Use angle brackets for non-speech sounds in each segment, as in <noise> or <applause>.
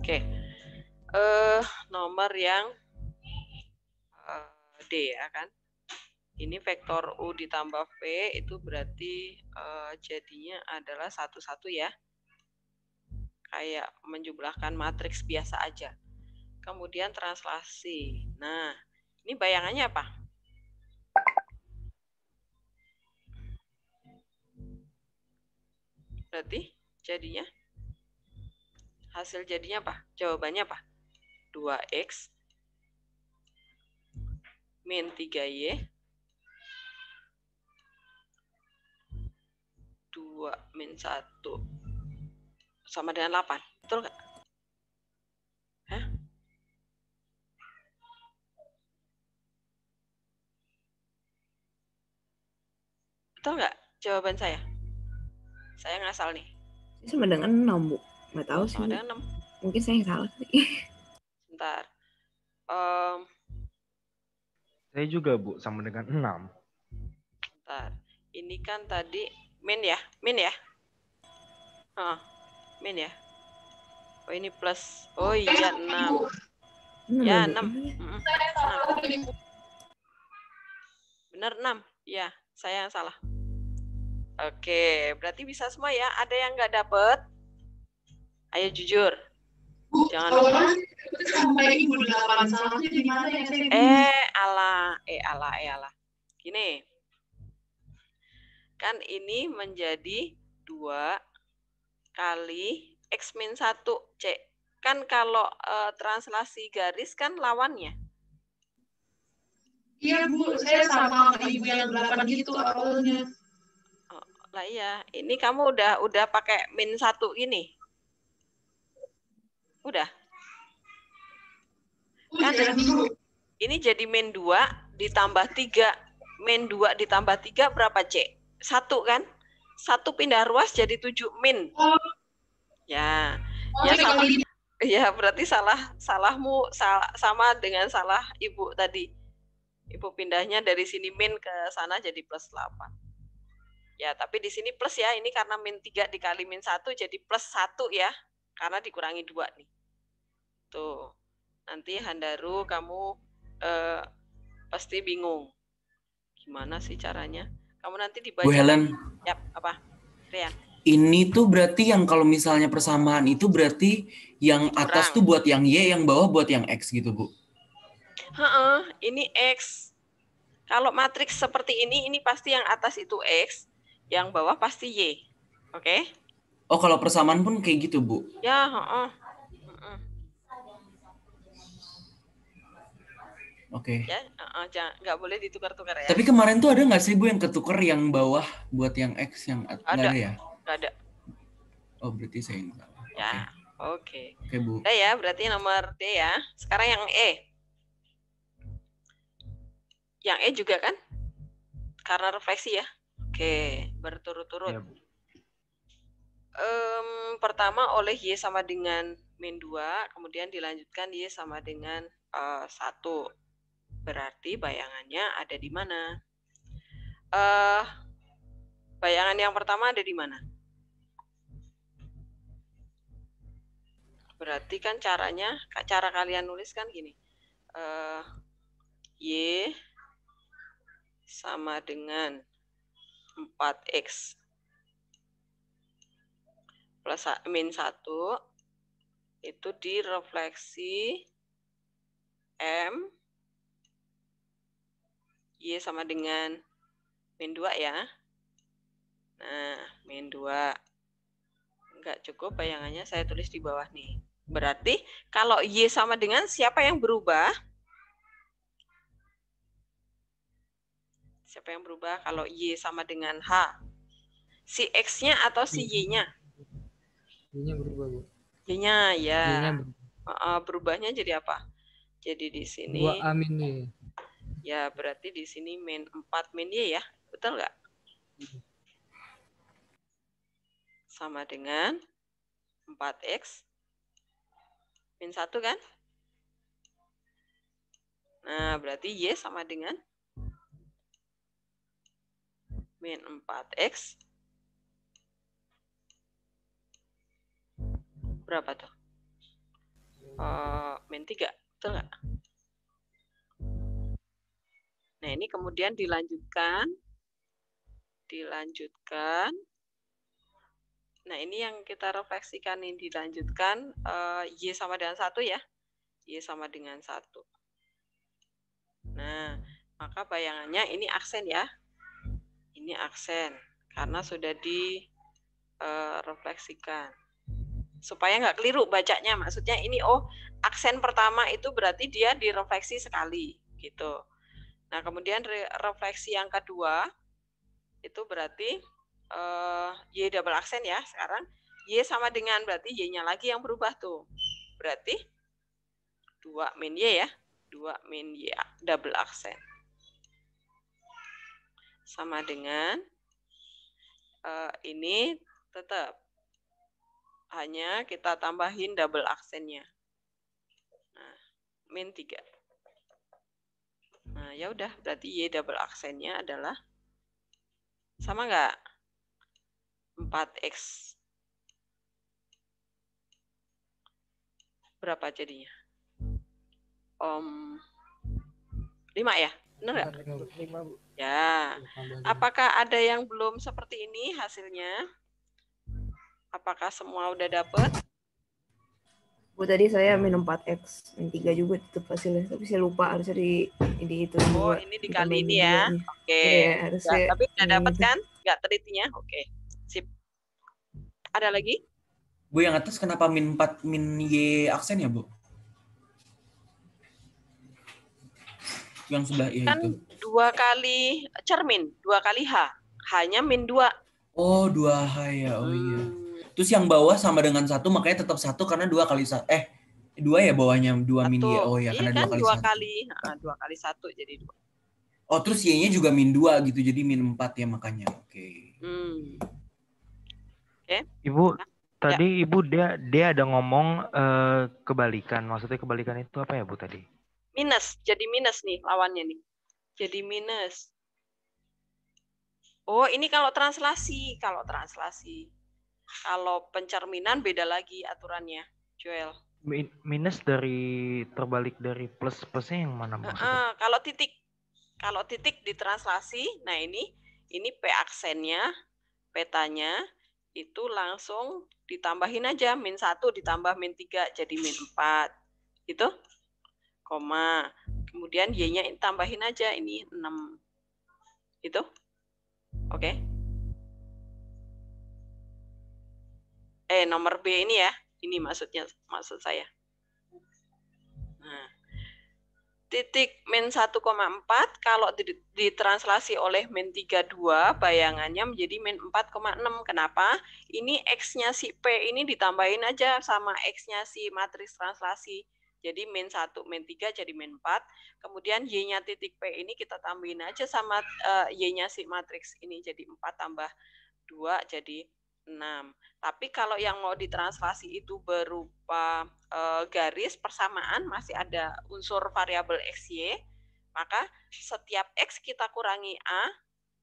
Oke. Okay. Uh, eh, nomor yang uh, D ya kan. Ini vektor U ditambah V itu berarti uh, jadinya adalah satu-satu ya. Kayak menjumlahkan matriks biasa aja. Kemudian translasi. Nah, ini bayangannya apa? Berarti jadinya hasil jadinya apa? Jawabannya apa? 2x min 3y 2 min 1 sama dengan 8. Betul nggak? Betul nggak jawaban saya? Saya ngasal nih. Ini Sama dengan 6, Bu nggak tahu sih ada enam mungkin saya yang salah Bentar. um, saya juga bu sama dengan enam Bentar. ini kan tadi min ya min ya Huh. min ya oh ini plus oh iya enam ya, ya enam benar enam ya saya yang salah oke berarti bisa semua ya ada yang nggak dapet Ayo jujur. Jangan lupa. Sampai ibu delapan salahnya di mana ya? Eh, ala, eh ala, eh ala. Gini. Kan ini menjadi 2 kali X min 1 C. Kan kalau e, translasi garis kan lawannya. Iya Bu, saya sama ibu yang 8 gitu awalnya. Oh, lah iya, ini kamu udah udah pakai min 1 ini Udah. Udah. Oh, iya, kan, iya, iya. ini jadi main 2 ditambah 3. Main 2 ditambah 3 berapa, C? 1 kan? 1 pindah ruas jadi 7 min. Oh. Ya. Oh, ya, salah, ya berarti salah salahmu salah, sama dengan salah ibu tadi. Ibu pindahnya dari sini min ke sana jadi plus 8. Ya, tapi di sini plus ya. Ini karena min 3 dikali min 1 jadi plus 1 ya karena dikurangi dua nih. Tuh. Nanti Handaru kamu eh, pasti bingung. Gimana sih caranya? Kamu nanti dibaca. Bu Helen. Yap, apa? Rian. Ini tuh berarti yang kalau misalnya persamaan itu berarti yang Kurang. atas tuh buat yang Y, yang bawah buat yang X gitu, Bu. Heeh, ini X. Kalau matriks seperti ini, ini pasti yang atas itu X, yang bawah pasti Y. Oke? Okay? Oh, kalau persamaan pun kayak gitu, Bu. Ya, heeh. Uh, uh. Oke. Okay. Ya, uh, jangan nggak boleh ditukar-tukar ya. Tapi kemarin tuh ada nggak sih Bu yang ketukar yang bawah buat yang X yang ada, ada ya? ada. Oh, berarti saya yang salah. Ya. Oke. Okay. Oke, okay. okay, Bu. Udah ya, berarti nomor D ya. Sekarang yang E. Yang E juga kan? Karena refleksi ya. Oke, berturut-turut. Ya, Bu. Um, pertama oleh Y sama dengan min 2, kemudian dilanjutkan Y sama dengan uh, Berarti bayangannya ada di mana? Uh, bayangan yang pertama ada di mana? Berarti kan caranya, cara kalian nulis kan gini. Uh, y sama dengan 4X plus min 1 itu direfleksi M Y sama dengan min 2 ya. Nah, min 2. Enggak cukup bayangannya saya tulis di bawah nih. Berarti kalau Y sama dengan siapa yang berubah? Siapa yang berubah kalau Y sama dengan H? Si X-nya atau si Y-nya? j berubah, Bu. j ya. Iya. berubah. Uh, berubahnya jadi apa? Jadi di sini. Dua A min Ya, berarti di sini min empat min Y ya. Betul nggak? Sama dengan empat x min satu kan? Nah, berarti Y sama dengan min empat x berapa tuh? Uh, eh, min 3, betul nggak? Nah, ini kemudian dilanjutkan. Dilanjutkan. Nah, ini yang kita refleksikan ini dilanjutkan. Uh, y sama dengan satu ya. Y sama dengan satu. Nah, maka bayangannya ini aksen ya. Ini aksen karena sudah direfleksikan. Eh, supaya nggak keliru bacanya maksudnya ini oh aksen pertama itu berarti dia direfleksi sekali gitu nah kemudian re refleksi yang kedua itu berarti uh, y double aksen ya sekarang y sama dengan berarti y-nya lagi yang berubah tuh berarti dua min y ya dua min y double aksen sama dengan uh, ini tetap hanya kita tambahin double aksennya. Nah, min 3. Nah, ya udah berarti Y double aksennya adalah sama nggak? 4X. Berapa jadinya? Om 5 ya? Benar nggak? Ya. Apakah ada yang belum seperti ini hasilnya? Apakah semua udah dapet? Bu tadi saya minum 4X, min 3 juga itu hasilnya, tapi saya lupa harusnya di, di itu. Oh, ini dikali ini ya. Oke. Okay. Ya, tapi udah dapat kan? Enggak telitinya. Oke. Okay. Sip. Ada lagi? Bu yang atas kenapa min 4 min Y aksen ya, Bu? Yang sebelah ya kan dua kali cermin, dua kali H. Hanya min 2. Oh, dua h ya. Oh iya. Hmm Terus yang bawah sama dengan satu makanya tetap satu karena dua kali satu. Eh dua ya bawahnya dua satu. min y. Oh ya karena kan, dua kali dua satu. Kali, nah, dua kali satu jadi dua. Oh terus y-nya juga min dua gitu jadi min empat ya makanya. Oke. Okay. Hmm. Okay. Ibu nah, ya. tadi ya. ibu dia dia ada ngomong uh, kebalikan. Maksudnya kebalikan itu apa ya bu tadi? Minus jadi minus nih lawannya nih. Jadi minus. Oh, ini kalau translasi, kalau translasi. Kalau pencerminan beda lagi aturannya, Joel. Minus dari terbalik dari plus plusnya yang mana maksudnya? Uh, kalau titik kalau titik ditranslasi, nah ini ini p aksennya, petanya itu langsung ditambahin aja min satu ditambah min tiga jadi min empat itu koma kemudian y-nya tambahin aja ini enam itu oke okay. eh nomor B ini ya. Ini maksudnya maksud saya. Nah, titik min 1,4 kalau ditranslasi oleh min 32 bayangannya menjadi min 4,6. Kenapa? Ini X-nya si P ini ditambahin aja sama X-nya si matriks translasi. Jadi min 1, min 3 jadi min 4. Kemudian Y-nya titik P ini kita tambahin aja sama eh, Y-nya si matriks ini. Jadi 4 tambah 2 jadi 6. Tapi kalau yang mau ditranslasi itu berupa e, garis persamaan masih ada unsur variabel x y. maka setiap x kita kurangi a,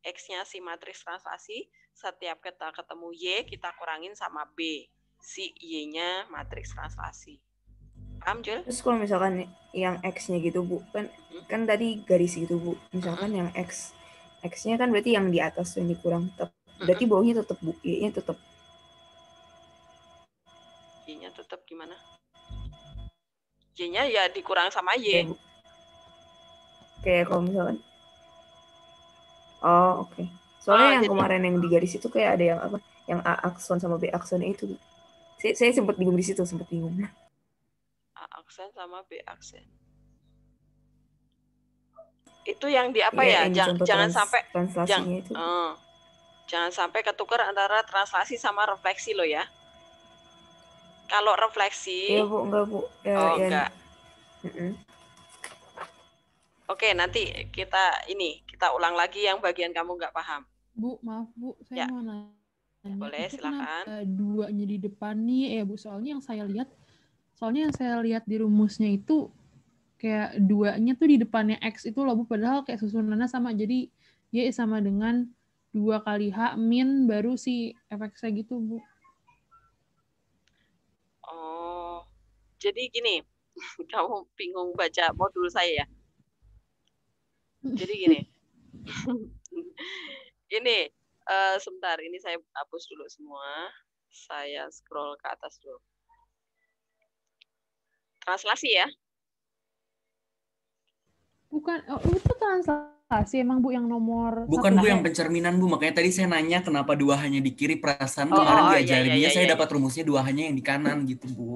x-nya si matriks translasi, setiap kita ketemu y kita kurangin sama b, si y-nya matriks translasi. Paham, Jul? Terus kalau misalkan yang x-nya gitu, Bu, kan hmm? kan tadi garis gitu, Bu. Misalkan hmm? yang x X-nya kan berarti yang di atas yang dikurang. Tapi berarti bohongnya tetap bukinya tetap y-nya tetap gimana y-nya ya dikurang sama y iya, Oke okay, kalau misalnya. oh oke okay. soalnya oh, yang jadi... kemarin yang di garis itu kayak ada yang apa yang a akson sama b akson ya itu saya, saya sempat bingung di situ sempat bingung a akson sama b akson. itu yang di apa iya, ya, ya? Jangan, jangan trans, sampai jang, itu. Uh, Jangan sampai ketukar antara translasi sama refleksi lo ya. Kalau refleksi... Iya Bu, enggak Bu. Ya, oh, ya. enggak. Mm -mm. Oke, nanti kita ini, kita ulang lagi yang bagian kamu nggak paham. Bu, maaf Bu, saya ya. mau nanya. Boleh, itu silakan. Duanya di depan nih, ya Bu, soalnya yang saya lihat, soalnya yang saya lihat di rumusnya itu kayak duanya tuh di depannya X itu loh Bu, padahal kayak susunannya sama, jadi Y sama dengan dua kali H min baru si efeknya gitu Bu. Oh, jadi gini, <laughs> kamu bingung baca modul saya ya? Jadi gini, <laughs> ini uh, sebentar, ini saya hapus dulu semua, saya scroll ke atas dulu. Translasi ya. Bukan, oh, oh, itu translasi emang Bu yang nomor Bukan Bu yang ya? pencerminan Bu, makanya tadi saya nanya kenapa dua hanya di kiri, perasaan oh, kemarin oh, diajarinnya iya, iya, iya, saya iya. dapat rumusnya dua hanya yang di kanan gitu Bu.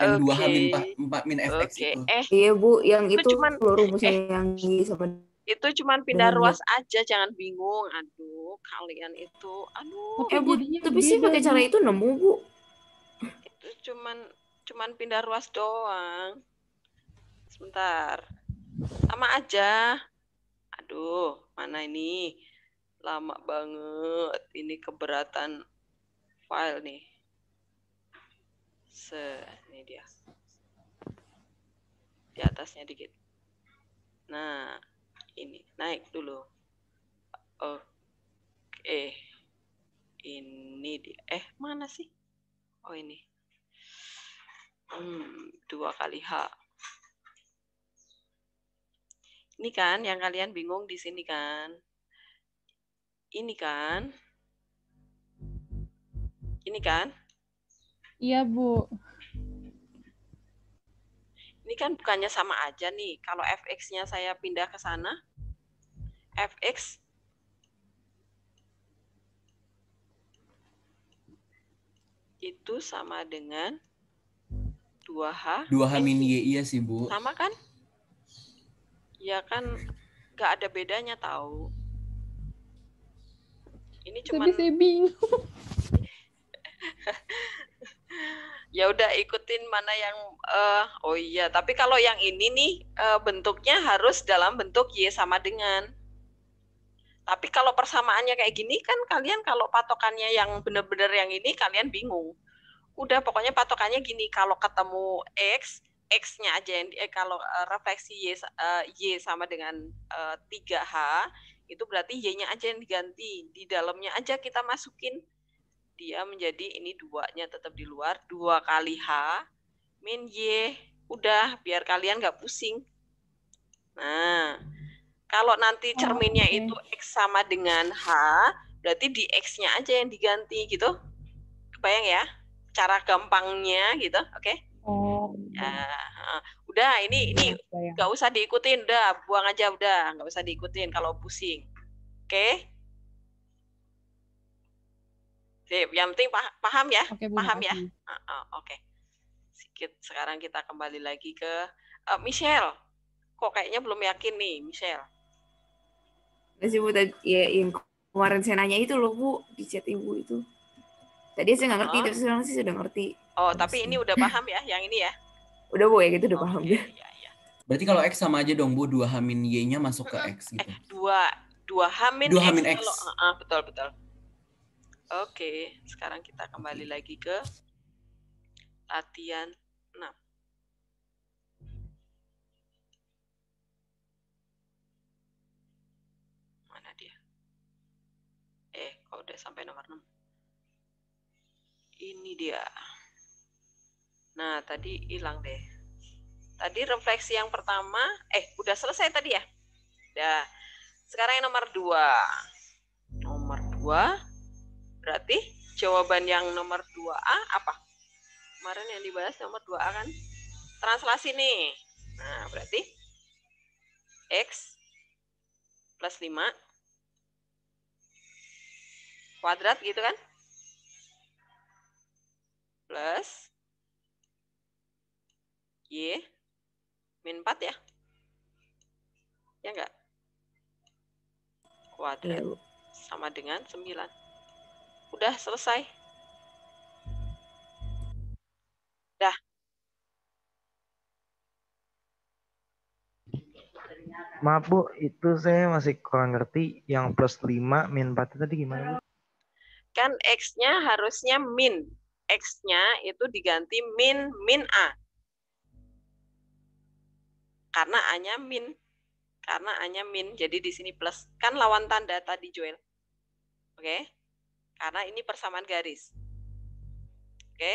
Yang okay. dua hamin empat min fx okay. itu. Eh, iya Bu, yang itu, itu cuman rumusnya eh, yang di sama itu cuman pindah ruas aja jangan bingung aduh kalian itu aduh eh bu tapi sih pakai cara itu nemu bu itu cuman cuman pindah ruas doang sebentar sama aja. Aduh, mana ini? Lama banget. Ini keberatan file nih. Se, ini dia. Di atasnya dikit. Nah, ini naik dulu. Oke. Ini dia. Eh, mana sih? Oh, ini. Hmm, dua kali hak. Ini kan yang kalian bingung di sini kan. Ini kan. Ini kan? Iya, Bu. Ini kan bukannya sama aja nih. Kalau FX-nya saya pindah ke sana, FX itu sama dengan 2H. 2H min Y, iya sih, Bu. Sama kan? ya kan gak ada bedanya tahu ini cuma saya bingung <laughs> ya udah ikutin mana yang uh, oh iya tapi kalau yang ini nih uh, bentuknya harus dalam bentuk y sama dengan tapi kalau persamaannya kayak gini kan kalian kalau patokannya yang bener-bener yang ini kalian bingung udah pokoknya patokannya gini kalau ketemu x X-nya aja yang eh, kalau uh, refleksi Y, uh, y sama dengan uh, eh, 3H itu berarti Y-nya aja yang diganti. Di dalamnya aja kita masukin dia menjadi ini duanya tetap di luar dua kali H min Y udah biar kalian nggak pusing. Nah, kalau nanti oh, cerminnya oh, okay. itu X sama dengan H, berarti di X-nya aja yang diganti gitu. Kebayang ya? Cara gampangnya gitu, oke? Okay? ya udah ini ini iya, nggak usah diikutin udah buang aja udah nggak usah diikutin kalau pusing oke okay? yang penting pah paham ya okay, paham ya oke sedikit sekarang kita kembali lagi ke uh, Michelle kok kayaknya belum yakin nih Michelle masih ya, yang kemarin saya nanya itu loh bu di chat ibu itu Tadi saya nggak ngerti, oh. tapi sekarang sih sudah ngerti. Oh, Terus. tapi ini udah paham ya, yang ini ya? <laughs> Udah bu, ya gitu udah okay, paham ya. <laughs> Iya, iya. Berarti kalau X sama aja dong bu, dua hamin Y-nya masuk ke X eh, gitu. Dua, dua hamin, dua hamin X. X. Kalau, uh, uh, betul, betul. Oke, okay, sekarang kita kembali okay. lagi ke latihan 6. Mana dia? Eh, kok udah sampai nomor 6? ini dia. Nah, tadi hilang deh. Tadi refleksi yang pertama, eh, udah selesai tadi ya? Udah. Sekarang yang nomor dua. Nomor dua, berarti jawaban yang nomor dua a apa? Kemarin yang dibahas nomor dua a kan? Translasi nih. Nah, berarti X plus 5 kuadrat gitu kan? plus Y min 4 ya. Ya enggak? Kuadrat ya, sama dengan 9. Udah selesai. Dah. Maaf Bu, itu saya masih kurang ngerti yang plus 5 min 4 tadi gimana? Kan X-nya harusnya min. X-nya itu diganti min min A. Karena A-nya min. Karena A-nya min, jadi di sini plus. Kan lawan tanda tadi, Joel. Oke? Karena ini persamaan garis. Oke?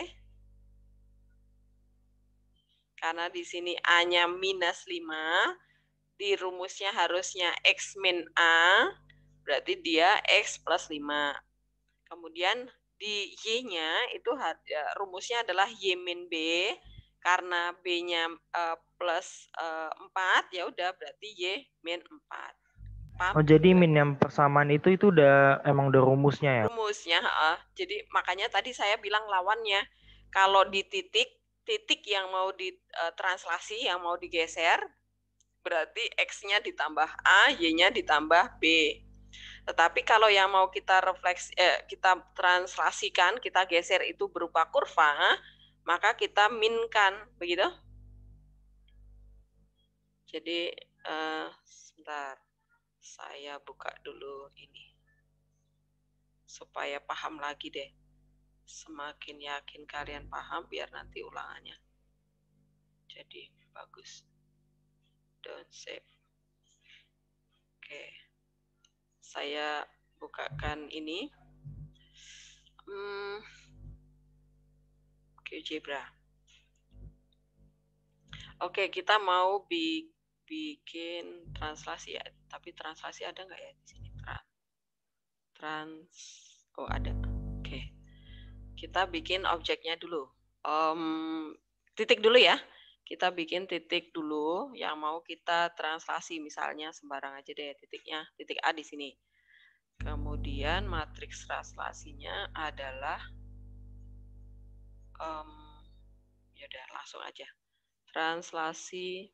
Karena di sini A-nya minus 5, di rumusnya harusnya X min A, berarti dia X plus 5. Kemudian di Y-nya itu ya, rumusnya adalah Y min B karena B-nya eh, plus uh, eh, 4 ya udah berarti Y min 4. Paham? Oh jadi min yang persamaan itu itu udah emang udah rumusnya ya. Rumusnya, uh, jadi makanya tadi saya bilang lawannya kalau di titik titik yang mau ditranslasi eh, yang mau digeser berarti x-nya ditambah a, y-nya ditambah b. Tetapi kalau yang mau kita refleks eh, kita translasikan, kita geser itu berupa kurva, maka kita minkan, begitu. Jadi eh, sebentar. Saya buka dulu ini. Supaya paham lagi deh. Semakin yakin kalian paham biar nanti ulangannya. Jadi bagus. Don't save. Oke. Okay saya bukakan ini. Hmm, GeoGebra. Oke, kita mau bi bikin translasi ya. Tapi translasi ada nggak ya di sini? Trans, trans. oh ada. Oke, kita bikin objeknya dulu. Um, titik dulu ya kita bikin titik dulu yang mau kita translasi misalnya sembarang aja deh titiknya titik A di sini kemudian matriks translasinya adalah um, ya udah langsung aja translasi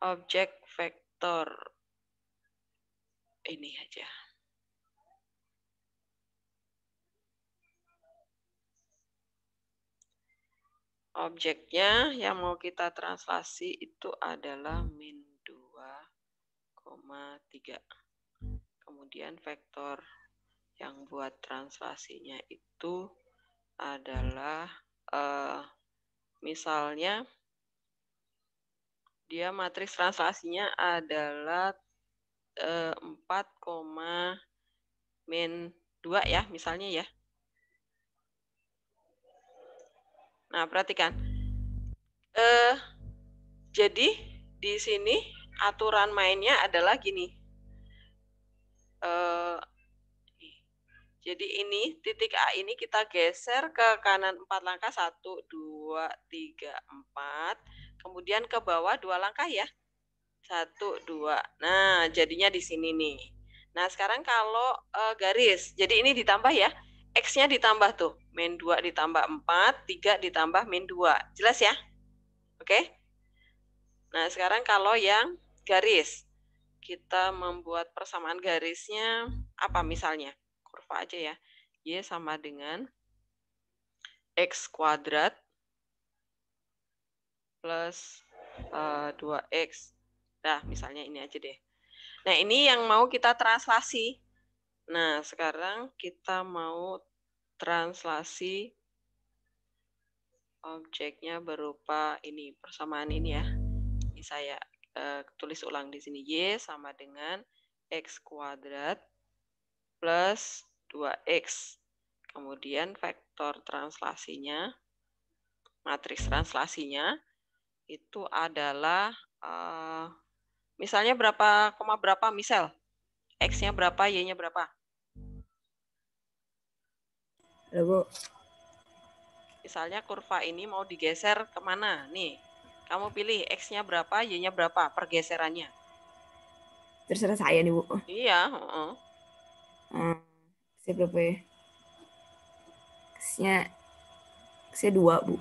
objek vektor ini aja Objeknya yang mau kita translasi itu adalah min 2,3. Kemudian vektor yang buat translasinya itu adalah eh, misalnya dia matriks translasinya adalah eh, 4, min 2 ya misalnya ya. Nah, perhatikan. Eh, jadi di sini aturan mainnya adalah gini. Eh, jadi ini titik A ini kita geser ke kanan 4 langkah 1 2 3 4. Kemudian ke bawah 2 langkah ya. 1 2. Nah, jadinya di sini nih. Nah, sekarang kalau e, garis. Jadi ini ditambah ya. X-nya ditambah tuh. Min 2 ditambah 4, 3 ditambah min 2. Jelas ya? Oke? Nah, sekarang kalau yang garis. Kita membuat persamaan garisnya apa misalnya? Kurva aja ya. Y sama dengan X kuadrat plus uh, eh, 2X. Nah, misalnya ini aja deh. Nah, ini yang mau kita translasi Nah, sekarang kita mau translasi objeknya berupa ini persamaan ini ya. Ini saya uh, tulis ulang di sini y sama dengan x kuadrat plus 2x. Kemudian vektor translasinya matriks translasinya itu adalah uh, misalnya berapa koma berapa misal x-nya berapa y-nya berapa Halo, Bu. Misalnya kurva ini mau digeser kemana? Nih, kamu pilih X-nya berapa, Y-nya berapa, pergeserannya. Terserah saya nih, Bu. Iya. Uh -uh. Hmm, saya berapa ya? X-nya, X-nya 2, Bu.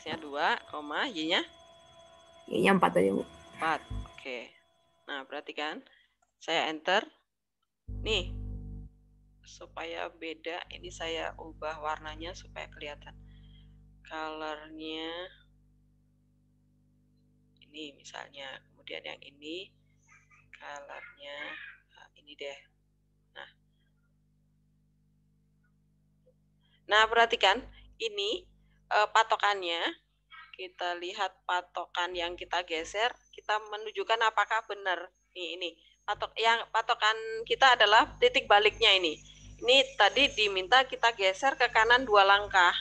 X-nya 2, koma, Y-nya? Y-nya 4 aja, Bu. 4, oke. Okay. Nah, perhatikan. Saya enter. Nih, supaya beda ini saya ubah warnanya supaya kelihatan colornya ini misalnya kemudian yang ini colornya eh, ini deh nah nah perhatikan ini eh, patokannya kita lihat patokan yang kita geser kita menunjukkan apakah benar nih ini patok yang patokan kita adalah titik baliknya ini ini tadi diminta kita geser ke kanan dua langkah.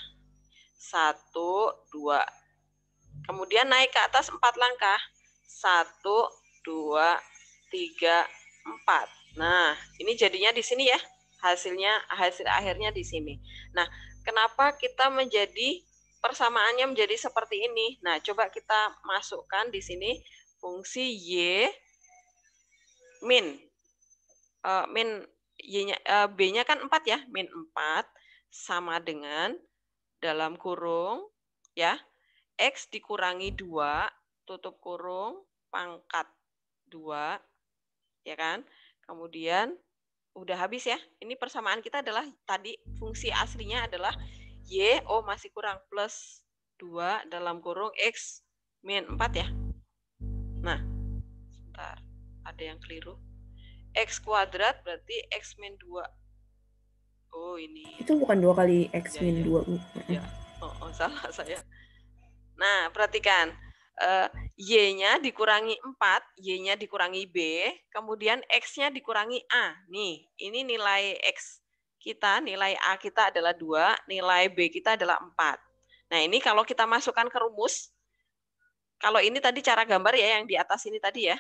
Satu, dua. Kemudian naik ke atas empat langkah. Satu, dua, tiga, empat. Nah, ini jadinya di sini ya. Hasilnya, hasil akhirnya di sini. Nah, kenapa kita menjadi persamaannya menjadi seperti ini. Nah, coba kita masukkan di sini fungsi y min uh, min Y-nya, uh, B-nya kan 4 ya, min 4 sama dengan dalam kurung ya, X dikurangi 2, tutup kurung, pangkat 2, ya kan? Kemudian udah habis ya. Ini persamaan kita adalah tadi fungsi aslinya adalah Y, oh masih kurang, plus 2 dalam kurung X min 4 ya. Nah, sebentar, ada yang keliru. X kuadrat berarti X min dua. Oh ini. Ya. Itu bukan dua kali X ya, min ya. Ya. Oh, oh, salah saya. Nah, perhatikan. Uh, Y-nya dikurangi empat, Y-nya dikurangi B, kemudian X-nya dikurangi A. Nih, ini nilai X kita, nilai A kita adalah dua, nilai B kita adalah empat. Nah, ini kalau kita masukkan ke rumus, kalau ini tadi cara gambar ya, yang di atas ini tadi ya,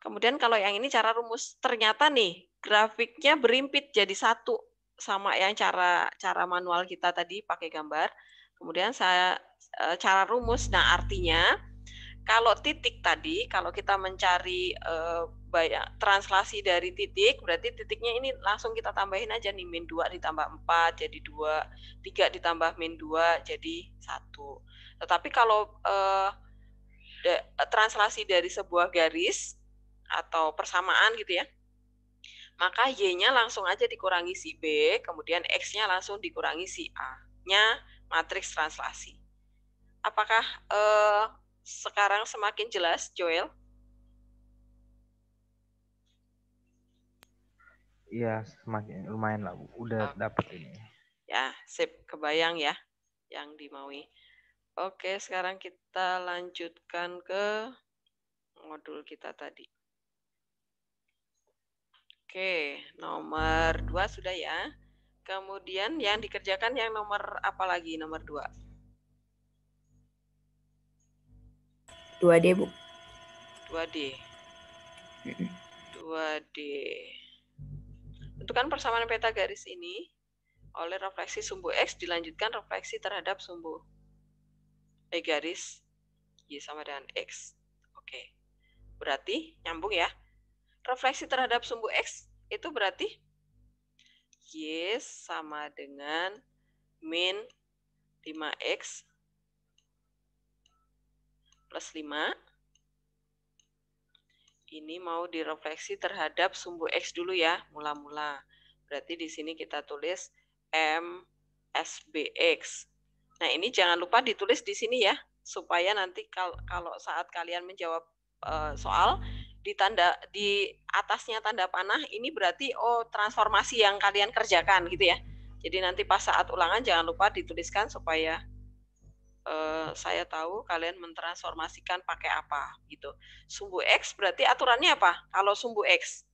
Kemudian kalau yang ini cara rumus, ternyata nih grafiknya berimpit jadi satu sama yang cara cara manual kita tadi pakai gambar. Kemudian saya e, cara rumus. Nah, artinya kalau titik tadi kalau kita mencari eh, banyak translasi dari titik berarti titiknya ini langsung kita tambahin aja nih min 2 ditambah 4 jadi 2 3 ditambah min 2 jadi 1 tetapi kalau eh, translasi dari sebuah garis atau persamaan gitu ya, maka Y-nya langsung aja dikurangi si B, kemudian X-nya langsung dikurangi si A-nya matriks translasi. Apakah eh, sekarang semakin jelas, Joel? Iya, semakin lumayan lah, Udah okay. dapet ini. Ya, sip, kebayang ya yang dimaui. Oke, sekarang kita lanjutkan ke modul kita tadi. Oke, nomor dua sudah ya. Kemudian yang dikerjakan yang nomor apa lagi? Nomor dua. Dua D, Bu. Dua D. Dua D. Tentukan persamaan peta garis ini oleh refleksi sumbu X dilanjutkan refleksi terhadap sumbu E garis Y sama dengan X. Oke. Berarti nyambung ya refleksi terhadap sumbu X itu berarti Y sama dengan min 5X plus 5. Ini mau direfleksi terhadap sumbu X dulu ya, mula-mula. Berarti di sini kita tulis M SBX. Nah, ini jangan lupa ditulis di sini ya, supaya nanti kalau saat kalian menjawab eh, soal, di tanda di atasnya tanda panah ini berarti oh transformasi yang kalian kerjakan gitu ya. Jadi nanti pas saat ulangan jangan lupa dituliskan supaya uh, saya tahu kalian mentransformasikan pakai apa gitu. Sumbu X berarti aturannya apa? Kalau sumbu X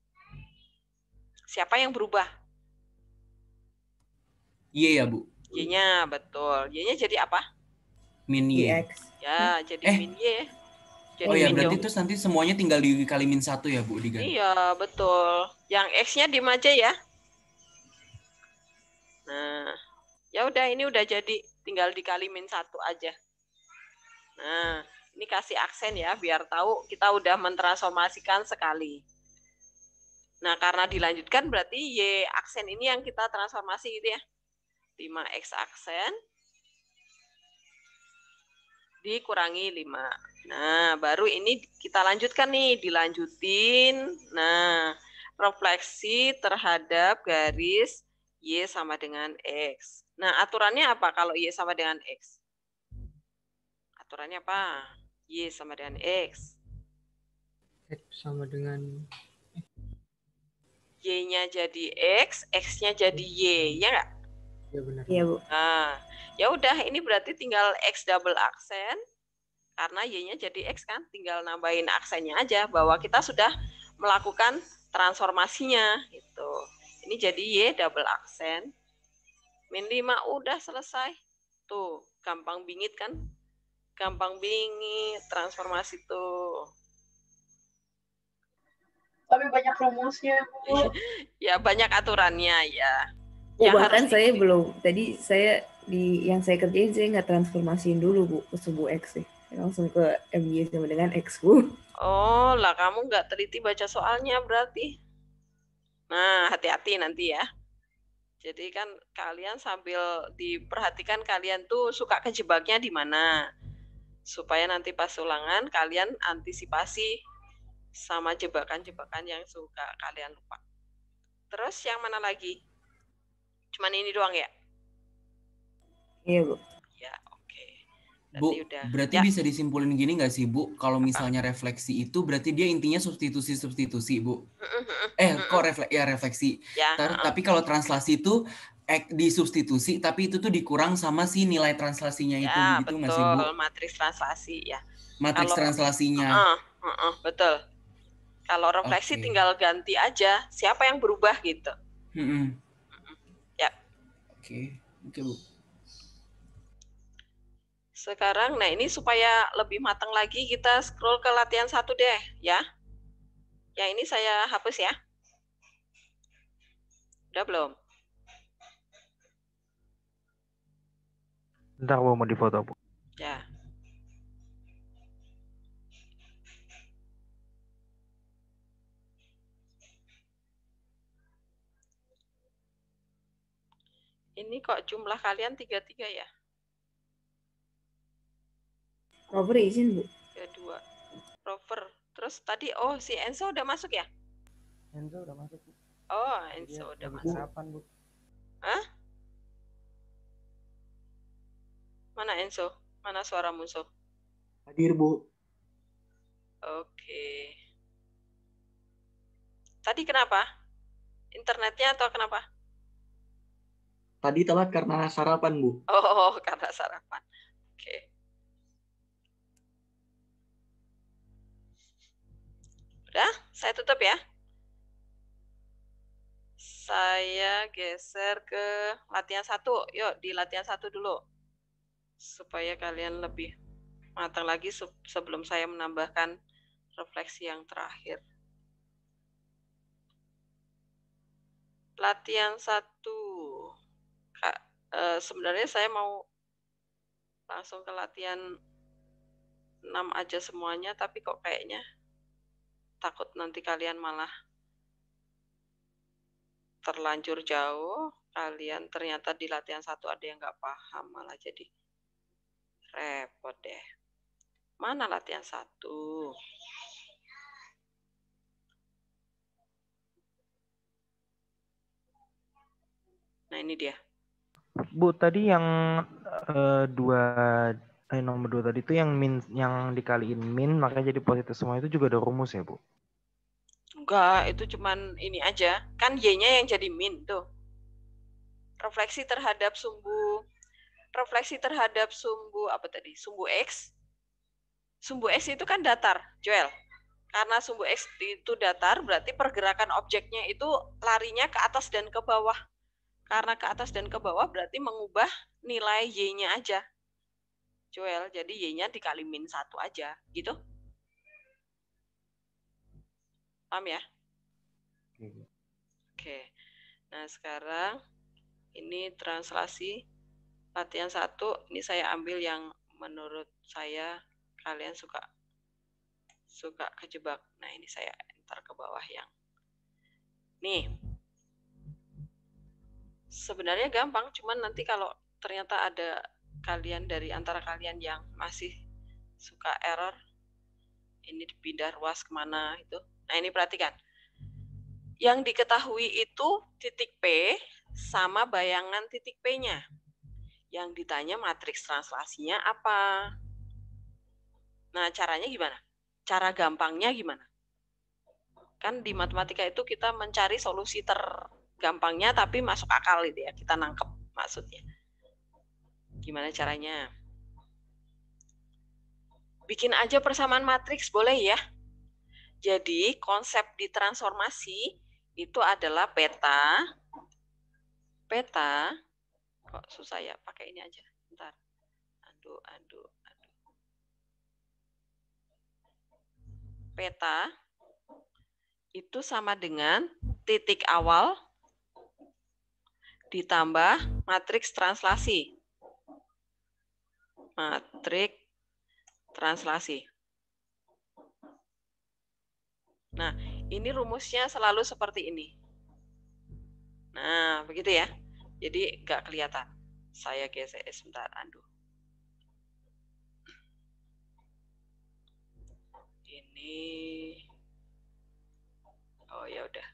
siapa yang berubah? Y ya, Bu. Y-nya betul. Y-nya jadi apa? Min Y. Ya, jadi eh, min Y. Oh jadi oh ya berarti terus nanti semuanya tinggal dikalimin min satu ya Bu diganti. Iya betul. Yang x-nya di aja ya. Nah ya udah ini udah jadi tinggal dikalimin min satu aja. Nah ini kasih aksen ya biar tahu kita udah mentransformasikan sekali. Nah karena dilanjutkan berarti y aksen ini yang kita transformasi gitu ya. 5x aksen dikurangi 5. Nah, baru ini kita lanjutkan nih, dilanjutin. Nah, refleksi terhadap garis Y sama dengan X. Nah, aturannya apa kalau Y sama dengan X? Aturannya apa? Y sama dengan X. X sama dengan Y-nya jadi X, X-nya jadi Y, ya nggak? Iya benar. Iya, Bu. Nah, Ya udah, ini berarti tinggal X double aksen, karena Y-nya jadi X kan, tinggal nambahin aksennya aja, bahwa kita sudah melakukan transformasinya. itu. Ini jadi Y double aksen, min 5 udah selesai. Tuh, gampang bingit kan? Gampang bingit transformasi tuh tapi banyak rumusnya. <laughs> ya banyak aturannya ya. Oh, ya bahkan saya belum. Tadi saya di yang saya kerjain saya nggak transformasiin dulu bu ke subu X sih langsung ke MBA sama dengan X bu oh lah kamu nggak teliti baca soalnya berarti nah hati-hati nanti ya jadi kan kalian sambil diperhatikan kalian tuh suka kejebaknya di mana supaya nanti pas ulangan kalian antisipasi sama jebakan-jebakan yang suka kalian lupa. Terus yang mana lagi? Cuman ini doang ya? Iya, Bu. Ya, oke. Okay. Bu, udah. berarti ya. bisa disimpulin gini nggak sih, Bu? Kalau misalnya refleksi itu berarti dia intinya substitusi-substitusi, Bu. eh, kok refle ya refleksi. Ya, uh, tapi kalau translasi itu di substitusi, tapi itu tuh dikurang sama si nilai translasinya itu ya, gitu nggak sih, Bu? matriks translasi ya. Matriks translasinya. Uh, uh, uh, betul. Kalau refleksi okay. tinggal ganti aja siapa yang berubah gitu. Mm -hmm. Ya. Oke, okay. oke okay, Bu. Sekarang, nah ini supaya lebih matang lagi, kita scroll ke latihan satu deh, ya. ya ini saya hapus ya. Udah belum? Bentar, mau difoto, Bu. Ya. Ini kok jumlah kalian tiga-tiga ya? Rover izin, Bu. Ya dua. Rover. Terus tadi, oh si Enzo udah masuk ya? Enzo udah masuk, Bu. Oh, Enzo Dia udah masuk. Sarapan, Bu. Hah? Mana Enzo? Mana suara Muso? Hadir, Bu. Oke. Tadi kenapa? Internetnya atau kenapa? Tadi telat karena sarapan, Bu. Oh, <laughs> karena sarapan. Oke. Udah, saya tutup ya. Saya geser ke latihan satu. Yuk, di latihan satu dulu. Supaya kalian lebih matang lagi sebelum saya menambahkan refleksi yang terakhir. Latihan satu. Kak, e, sebenarnya saya mau langsung ke latihan 6 aja semuanya, tapi kok kayaknya takut nanti kalian malah terlanjur jauh, kalian ternyata di latihan satu ada yang nggak paham, malah jadi repot deh. Mana latihan satu? Nah ini dia. Bu tadi yang uh, dua eh, nomor dua tadi itu yang min yang dikaliin min makanya jadi positif semua itu juga ada rumus ya bu? Enggak, itu cuman ini aja. Kan Y-nya yang jadi min tuh. Refleksi terhadap sumbu refleksi terhadap sumbu apa tadi? Sumbu X. Sumbu X itu kan datar, Joel. Karena sumbu X itu datar, berarti pergerakan objeknya itu larinya ke atas dan ke bawah. Karena ke atas dan ke bawah berarti mengubah nilai Y-nya aja. Joel, jadi Y-nya dikali min satu aja, gitu. Paham ya? Mhm. Oke. Nah, sekarang ini translasi latihan satu. Ini saya ambil yang menurut saya kalian suka suka kejebak. Nah, ini saya entar ke bawah yang nih. Sebenarnya gampang, cuman nanti kalau ternyata ada kalian dari antara kalian yang masih suka error, ini dipindah ruas kemana itu Nah, ini perhatikan. Yang diketahui itu titik P sama bayangan titik P-nya. Yang ditanya matriks translasinya apa? Nah, caranya gimana? Cara gampangnya gimana? Kan di matematika itu kita mencari solusi tergampangnya tapi masuk akal itu ya, kita nangkep maksudnya. Gimana caranya? Bikin aja persamaan matriks boleh ya? Jadi konsep di transformasi itu adalah peta, peta, kok susah ya pakai ini aja, ntar, aduh, aduh, aduh, peta itu sama dengan titik awal ditambah matriks translasi, matriks translasi. Nah, ini rumusnya selalu seperti ini. Nah, begitu ya. Jadi nggak kelihatan. Saya gesek eh, sebentar, andu. Ini Oh, ya udah.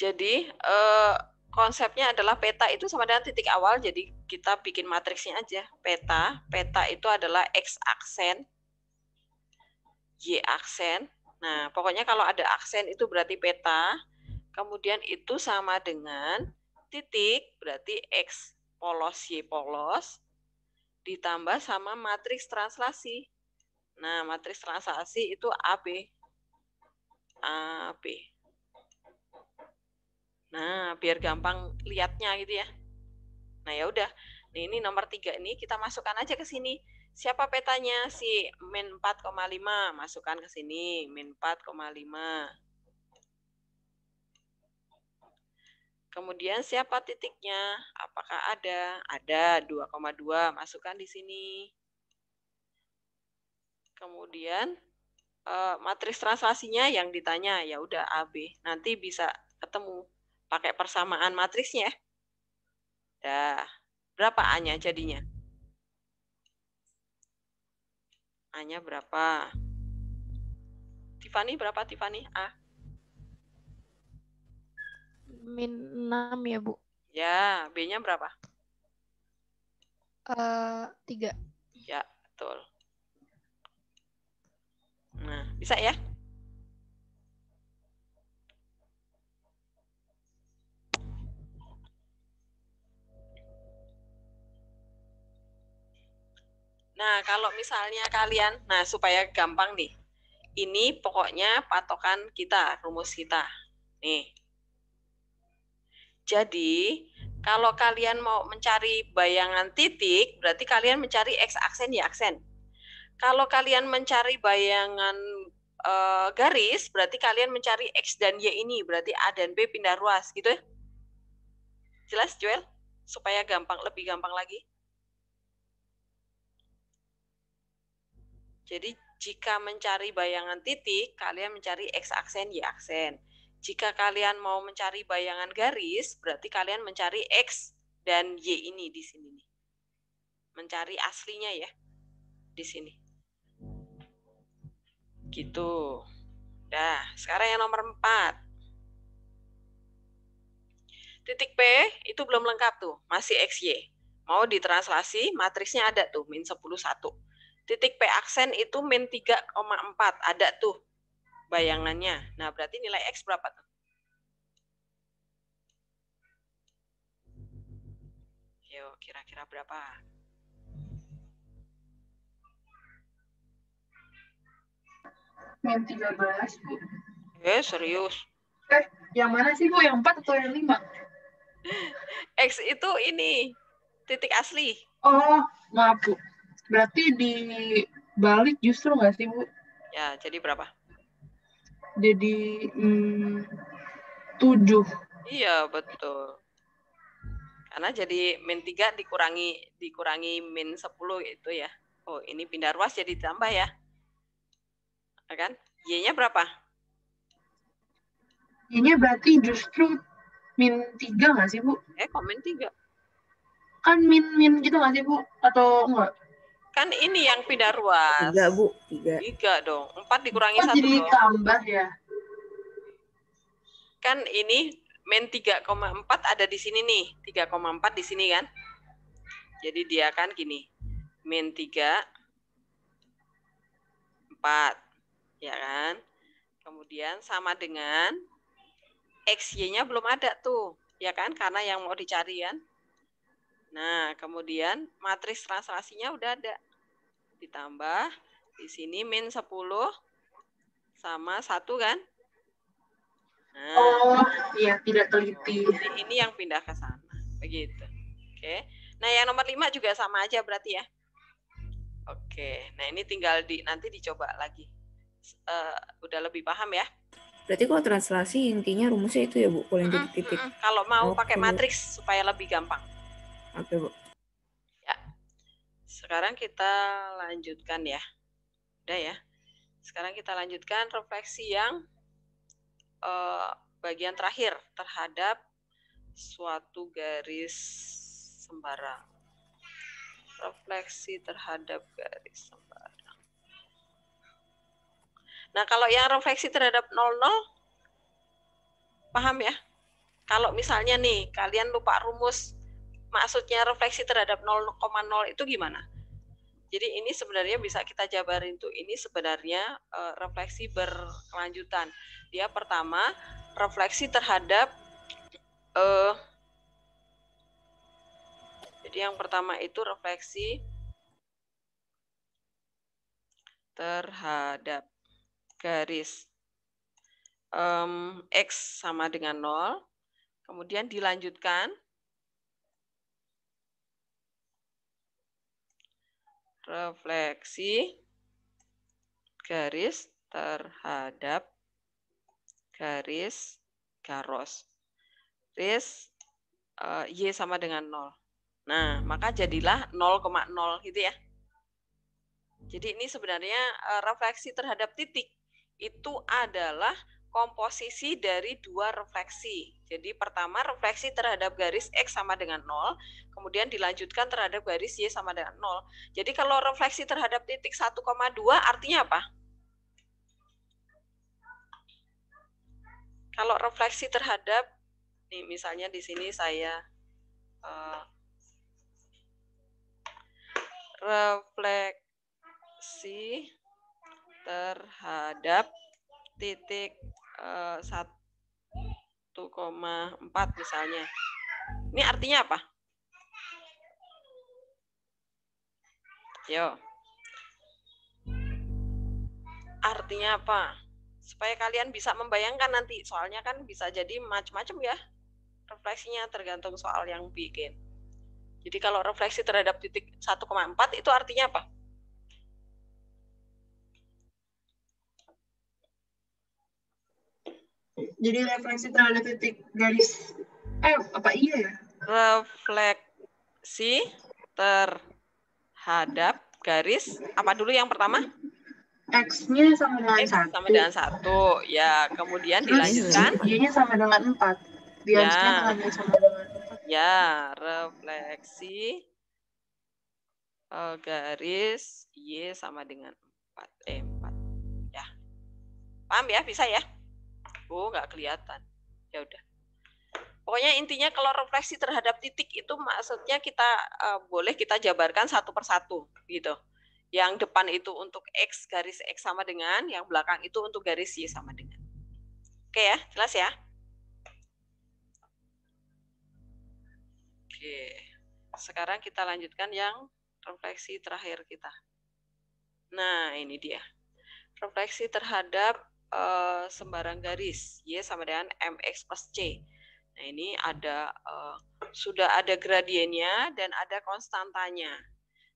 Jadi, eh, konsepnya adalah peta itu sama dengan titik awal, jadi kita bikin matriksnya aja, peta. Peta itu adalah X aksen, Y aksen. Nah, pokoknya kalau ada aksen itu berarti peta. Kemudian itu sama dengan titik, berarti X polos, Y polos. Ditambah sama matriks translasi. Nah, matriks translasi itu AB. AB. Nah, biar gampang lihatnya gitu ya. Nah ya udah, nah, ini nomor tiga ini kita masukkan aja ke sini. Siapa petanya? Si min 4,5 masukkan ke sini min 4,5. Kemudian siapa titiknya? Apakah ada? Ada 2,2 masukkan di sini. Kemudian eh, matriks translasinya yang ditanya ya udah AB. Nanti bisa ketemu pakai persamaan matriksnya. Dah. Berapa A-nya jadinya? A-nya berapa? Tiffany berapa Tiffany? A? Min 6 ya, Bu. Ya, B-nya berapa? Uh, eh, 3. Ya, betul. Nah, bisa ya? Nah, kalau misalnya kalian, nah supaya gampang nih, ini pokoknya patokan kita, rumus kita. Nih. Jadi, kalau kalian mau mencari bayangan titik, berarti kalian mencari X aksen, Y aksen. Kalau kalian mencari bayangan e, garis, berarti kalian mencari X dan Y ini, berarti A dan B pindah ruas, gitu ya? Jelas, Joel? Supaya gampang, lebih gampang lagi. Jadi jika mencari bayangan titik, kalian mencari X aksen, Y aksen. Jika kalian mau mencari bayangan garis, berarti kalian mencari X dan Y ini di sini. nih Mencari aslinya ya, di sini. Gitu. Nah, sekarang yang nomor 4. Titik P itu belum lengkap tuh, masih x y. Mau ditranslasi, matriksnya ada tuh, min 10, 1 Titik P aksen itu min 3,4. Ada tuh bayangannya. Nah, berarti nilai X berapa tuh? Yo, kira-kira berapa? Min 13, Bu. Eh, serius? Eh, yang mana sih, Bu? Yang 4 atau yang 5? <laughs> X itu ini, titik asli. Oh, maaf, Bu. Berarti di balik justru nggak sih, Bu? Ya, jadi berapa? Jadi hmm, tujuh. Iya, betul. Karena jadi min tiga dikurangi dikurangi min sepuluh itu ya. Oh, ini pindah ruas jadi tambah ya. ya. Kan? Y-nya berapa? Y-nya berarti justru min tiga nggak sih, Bu? Eh, kok min 3? Kan min-min gitu nggak sih, Bu? Atau enggak? Kan ini yang pindah ruas. Tiga, Bu. Tiga. Tiga dong. Empat dikurangi Empat satu. Jadi tambah ya. Kan ini koma empat ada di sini nih. tiga empat di sini kan. Jadi dia kan gini. main tiga empat Ya kan? Kemudian sama dengan XY-nya belum ada tuh. Ya kan? Karena yang mau dicari kan. Nah, kemudian matriks translasinya udah ada ditambah di sini min 10 sama satu kan? Nah, oh, iya tidak teliti. ini yang pindah ke sana. Begitu. Oke. Nah, yang nomor lima juga sama aja berarti ya. Oke. Nah, ini tinggal di nanti dicoba lagi. Uh, udah lebih paham ya. Berarti kalau translasi intinya rumusnya itu ya Bu, boleh mm -mm, titik. Mm -mm. Kalau mau oh, pakai matriks supaya lebih gampang. Oke Bu sekarang kita lanjutkan ya. Udah ya. Sekarang kita lanjutkan refleksi yang eh, bagian terakhir terhadap suatu garis sembarang. Refleksi terhadap garis sembarang. Nah, kalau yang refleksi terhadap 00 paham ya? Kalau misalnya nih kalian lupa rumus maksudnya refleksi terhadap 0,0 itu gimana? Jadi ini sebenarnya bisa kita jabarin tuh ini sebenarnya uh, refleksi berkelanjutan. Dia pertama refleksi terhadap uh, jadi yang pertama itu refleksi terhadap garis um, x sama dengan 0. Kemudian dilanjutkan refleksi garis terhadap garis garos. Garis uh, eh, Y sama dengan 0. Nah, maka jadilah 0,0 gitu ya. Jadi ini sebenarnya eh, refleksi terhadap titik itu adalah komposisi dari dua refleksi. Jadi pertama refleksi terhadap garis X sama dengan 0, kemudian dilanjutkan terhadap garis Y sama dengan 0. Jadi kalau refleksi terhadap titik 1,2 artinya apa? Kalau refleksi terhadap, nih misalnya di sini saya uh, refleksi terhadap titik uh, eh, 1,4 misalnya. Ini artinya apa? Yo. Artinya apa? Supaya kalian bisa membayangkan nanti. Soalnya kan bisa jadi macam-macam ya. Refleksinya tergantung soal yang bikin. Jadi kalau refleksi terhadap titik 1,4 itu artinya apa? jadi refleksi terhadap titik garis eh apa iya ya refleksi terhadap garis apa dulu yang pertama X-nya sama dengan X satu. sama dengan satu, ya. Kemudian Terus, dilanjutkan. Y-nya sama dengan empat. Biasanya ya. sama dengan empat. Ya, refleksi uh, garis Y sama dengan empat. Eh, empat. Ya. Paham ya? Bisa ya? oh nggak kelihatan ya udah pokoknya intinya kalau refleksi terhadap titik itu maksudnya kita uh, boleh kita jabarkan satu persatu gitu yang depan itu untuk x garis x sama dengan yang belakang itu untuk garis y sama dengan oke ya jelas ya oke sekarang kita lanjutkan yang refleksi terakhir kita nah ini dia refleksi terhadap uh, sembarang garis y sama dengan mx plus c. Nah ini ada uh, sudah ada gradiennya dan ada konstantanya.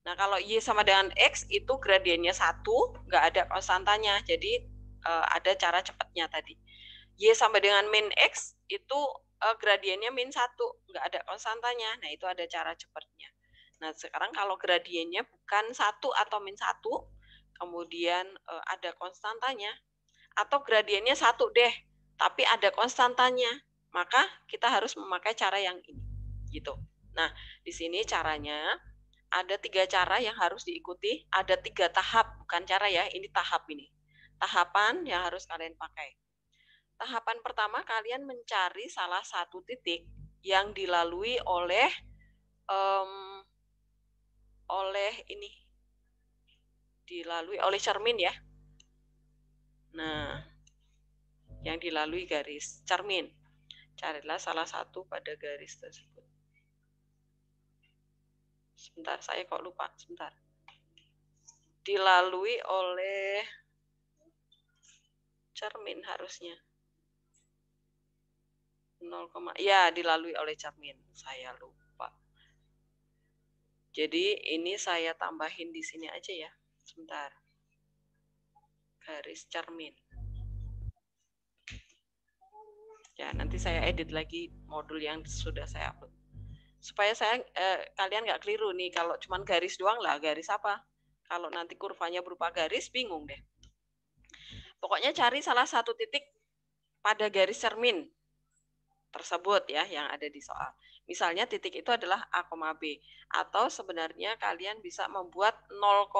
Nah kalau y sama dengan x itu gradiennya satu, nggak ada konstantanya, jadi uh, ada cara cepatnya tadi. y sama dengan min x itu uh, gradiennya min satu, nggak ada konstantanya. Nah itu ada cara cepatnya. Nah sekarang kalau gradiennya bukan satu atau min satu, kemudian ada konstantanya, atau gradiennya satu deh, tapi ada konstantanya, maka kita harus memakai cara yang ini. Gitu. Nah, di sini caranya ada tiga cara yang harus diikuti, ada tiga tahap, bukan cara ya, ini tahap ini. Tahapan yang harus kalian pakai. Tahapan pertama, kalian mencari salah satu titik yang dilalui oleh um, oleh ini dilalui oleh cermin ya Nah, yang dilalui garis cermin. Carilah salah satu pada garis tersebut. Sebentar, saya kok lupa. Sebentar. Dilalui oleh cermin harusnya. 0, ya dilalui oleh cermin. Saya lupa. Jadi ini saya tambahin di sini aja ya. Sebentar garis cermin. Ya, nanti saya edit lagi modul yang sudah saya upload. Supaya saya eh, kalian nggak keliru nih kalau cuma garis doang lah, garis apa? Kalau nanti kurvanya berupa garis bingung deh. Pokoknya cari salah satu titik pada garis cermin tersebut ya yang ada di soal. Misalnya titik itu adalah A, B. Atau sebenarnya kalian bisa membuat 0,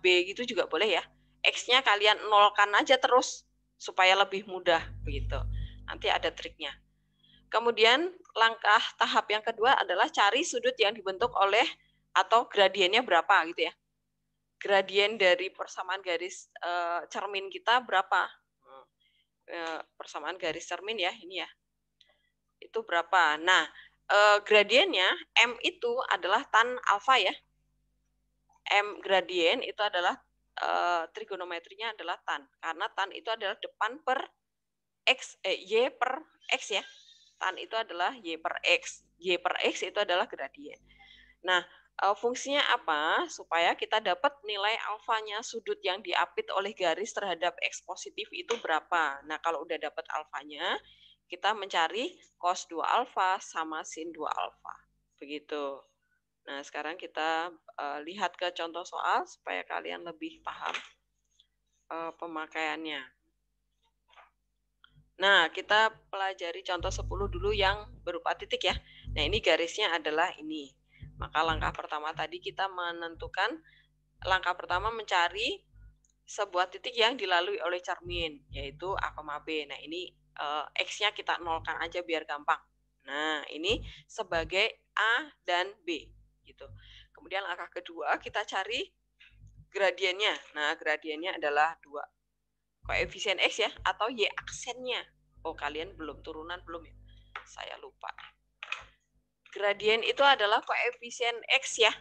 B gitu juga boleh ya. X-nya kalian nolkan aja terus supaya lebih mudah begitu. Nanti ada triknya. Kemudian langkah tahap yang kedua adalah cari sudut yang dibentuk oleh atau gradiennya berapa gitu ya. Gradien dari persamaan garis e, cermin kita berapa? E, persamaan garis cermin ya ini ya. Itu berapa? Nah, e, gradiennya M itu adalah tan alfa ya. M gradien itu adalah uh, trigonometrinya adalah tan karena tan itu adalah depan per x eh, y per x ya tan itu adalah y per x y per x itu adalah gradien nah uh, fungsinya apa supaya kita dapat nilai alfanya sudut yang diapit oleh garis terhadap x positif itu berapa nah kalau udah dapat alfanya kita mencari cos 2 alfa sama sin 2 alfa begitu Nah, sekarang kita uh, lihat ke contoh soal supaya kalian lebih paham uh, pemakaiannya. Nah, kita pelajari contoh 10 dulu yang berupa titik ya. Nah, ini garisnya adalah ini. Maka langkah pertama tadi kita menentukan langkah pertama mencari sebuah titik yang dilalui oleh cermin, yaitu A, B. Nah, ini uh, X-nya kita nolkan aja biar gampang. Nah, ini sebagai A dan B gitu. Kemudian langkah kedua kita cari gradiennya. Nah, gradiennya adalah dua koefisien x ya atau y aksennya. Oh, kalian belum turunan belum ya? Saya lupa. Gradien itu adalah koefisien x ya.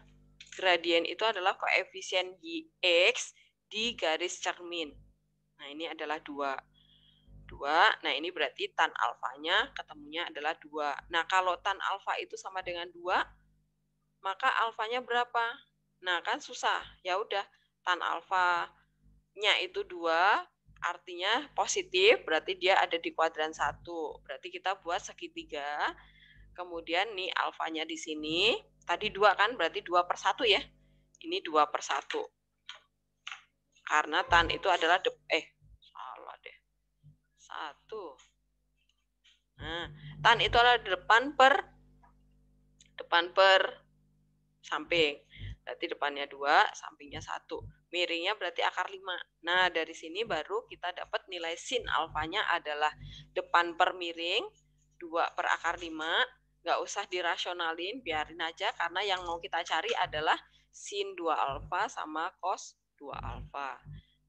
Gradien itu adalah koefisien y x di garis cermin. Nah, ini adalah dua. dua Nah, ini berarti tan alfanya ketemunya adalah dua Nah, kalau tan alfa itu sama dengan dua maka alfanya berapa? Nah, kan susah. Ya udah, tan alfanya itu dua, artinya positif, berarti dia ada di kuadran satu. Berarti kita buat segitiga, kemudian nih alfanya di sini, tadi dua kan, berarti dua per satu ya. Ini dua per satu. Karena tan itu adalah, de eh, salah deh. Satu. Nah, tan itu adalah depan per depan per samping. Berarti depannya dua, sampingnya satu. Miringnya berarti akar lima. Nah, dari sini baru kita dapat nilai sin alfanya adalah depan per miring, dua per akar lima. Nggak usah dirasionalin, biarin aja karena yang mau kita cari adalah sin 2 alfa sama cos 2 alfa.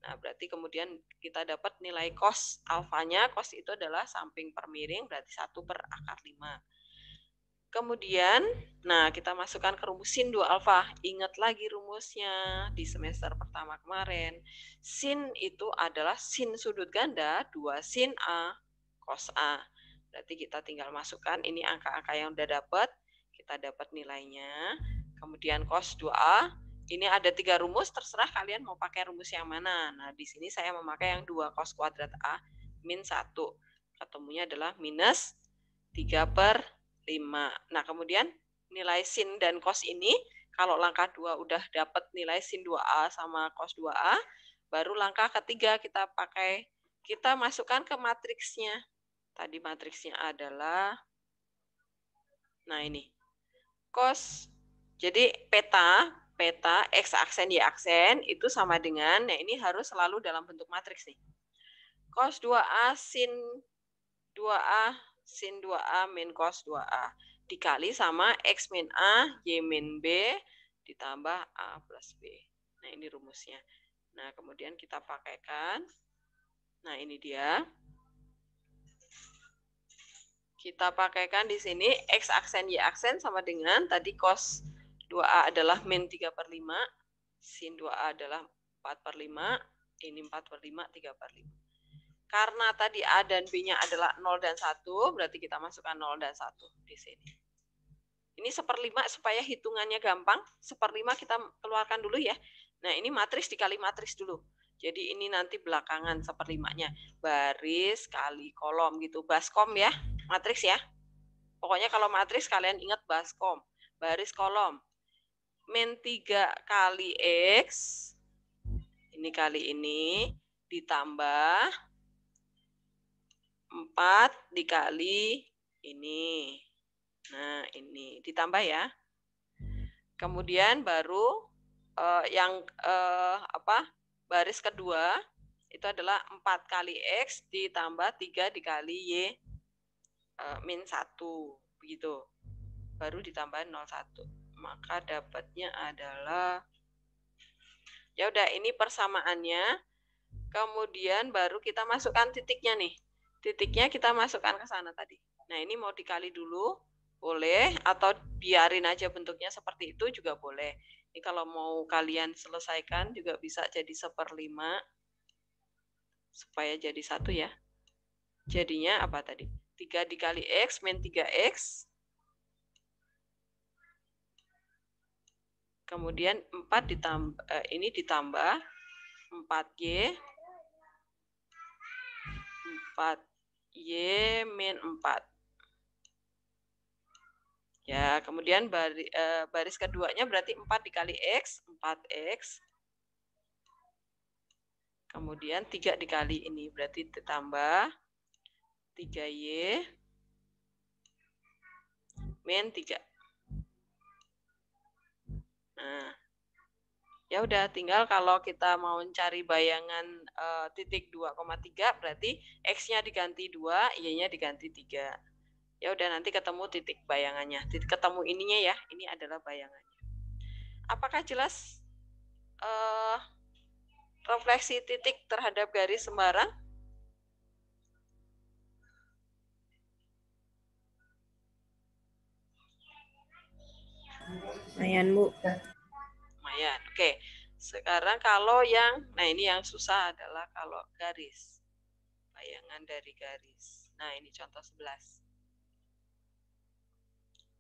Nah, berarti kemudian kita dapat nilai cos alfanya. Cos itu adalah samping per miring, berarti satu per akar lima. Kemudian, nah kita masukkan ke rumus sin 2 alfa. Ingat lagi rumusnya di semester pertama kemarin. Sin itu adalah sin sudut ganda 2 sin A cos A. Berarti kita tinggal masukkan ini angka-angka yang udah dapat. Kita dapat nilainya. Kemudian cos 2A. Ini ada tiga rumus, terserah kalian mau pakai rumus yang mana. Nah, di sini saya memakai yang 2 cos kuadrat A min 1. Ketemunya adalah minus 3 per 5. Nah, kemudian nilai sin dan cos ini, kalau langkah 2 udah dapat nilai sin 2A sama cos 2A, baru langkah ketiga kita pakai, kita masukkan ke matriksnya. Tadi matriksnya adalah, nah ini, cos, jadi peta, peta X aksen, Y aksen, itu sama dengan, nah ini harus selalu dalam bentuk matriks nih. Cos 2A sin 2A sin 2A min cos 2A dikali sama X min A, Y min B, ditambah A plus B. Nah, ini rumusnya. Nah, kemudian kita pakaikan. Nah, ini dia. Kita pakaikan di sini X aksen, Y aksen sama dengan tadi cos 2A adalah min 3 per 5, sin 2A adalah 4 per 5, ini 4 per 5, 3 per 5. Karena tadi A dan B-nya adalah 0 dan 1, berarti kita masukkan 0 dan 1 di sini. Ini seperlima supaya hitungannya gampang. Seperlima kita keluarkan dulu ya. Nah, ini matriks dikali matriks dulu. Jadi ini nanti belakangan seperlimanya. Baris kali kolom gitu. Baskom ya, matriks ya. Pokoknya kalau matriks kalian ingat baskom. Baris kolom. Min 3 kali X. Ini kali ini. Ditambah 4 dikali ini. Nah, ini ditambah ya. Kemudian baru eh, yang eh, apa? baris kedua itu adalah 4 kali X ditambah 3 dikali Y eh, min 1. Begitu. Baru ditambah 01. Maka dapatnya adalah ya udah ini persamaannya. Kemudian baru kita masukkan titiknya nih titiknya kita masukkan ke sana tadi. Nah, ini mau dikali dulu boleh atau biarin aja bentuknya seperti itu juga boleh. Ini kalau mau kalian selesaikan juga bisa jadi seperlima supaya jadi satu ya. Jadinya apa tadi? 3 dikali X min 3X. Kemudian 4 ditambah, eh, ini ditambah 4Y. 4 Y min 4. Ya, kemudian bari, eh, baris keduanya berarti 4 dikali X, 4X. Kemudian 3 dikali ini, berarti ditambah 3Y min 3. Nah, ya udah tinggal kalau kita mau mencari bayangan uh, titik 2,3 berarti x-nya diganti 2, y-nya diganti 3. Ya udah nanti ketemu titik bayangannya. Titik ketemu ininya ya, ini adalah bayangannya. Apakah jelas uh, refleksi titik terhadap garis sembarang? Ayan Bu. Sekarang kalau yang, nah ini yang susah adalah kalau garis. Bayangan dari garis. Nah ini contoh 11.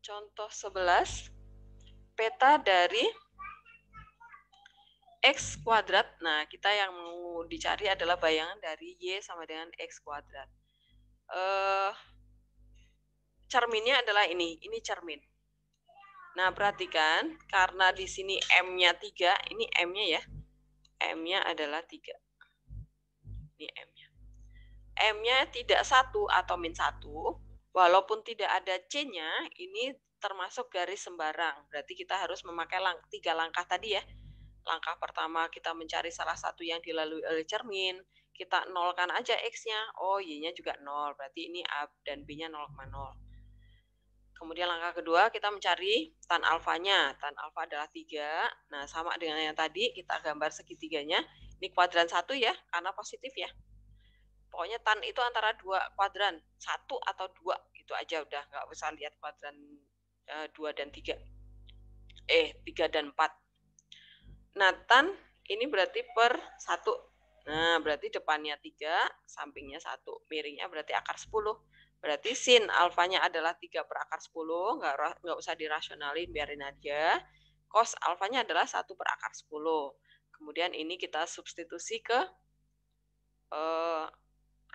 Contoh 11, peta dari X kuadrat. Nah kita yang mau dicari adalah bayangan dari Y sama dengan X kuadrat. Uh, cerminnya adalah ini, ini cermin. Nah, perhatikan karena di sini M-nya 3, ini M-nya ya. M-nya adalah 3. Ini M-nya. M-nya tidak satu atau min satu, walaupun tidak ada C-nya, ini termasuk garis sembarang. Berarti kita harus memakai lang tiga langkah tadi ya. Langkah pertama kita mencari salah satu yang dilalui oleh cermin, kita nolkan aja X-nya, oh Y-nya juga nol, berarti ini A dan B-nya 0,0. Kemudian langkah kedua kita mencari tan alfanya. Tan alfa adalah tiga. Nah, sama dengan yang tadi kita gambar segitiganya. Ini kuadran satu ya, karena positif ya. Pokoknya tan itu antara dua kuadran, satu atau dua itu aja udah nggak usah lihat kuadran eh, dua dan tiga. Eh, tiga dan empat. Nah, tan ini berarti per satu. Nah, berarti depannya tiga, sampingnya satu, Miringnya berarti akar sepuluh. Berarti sin alfanya adalah 3 per akar 10, nggak, nggak usah dirasionalin, biarin aja. Cos alfanya adalah 1 per akar 10. Kemudian ini kita substitusi ke eh,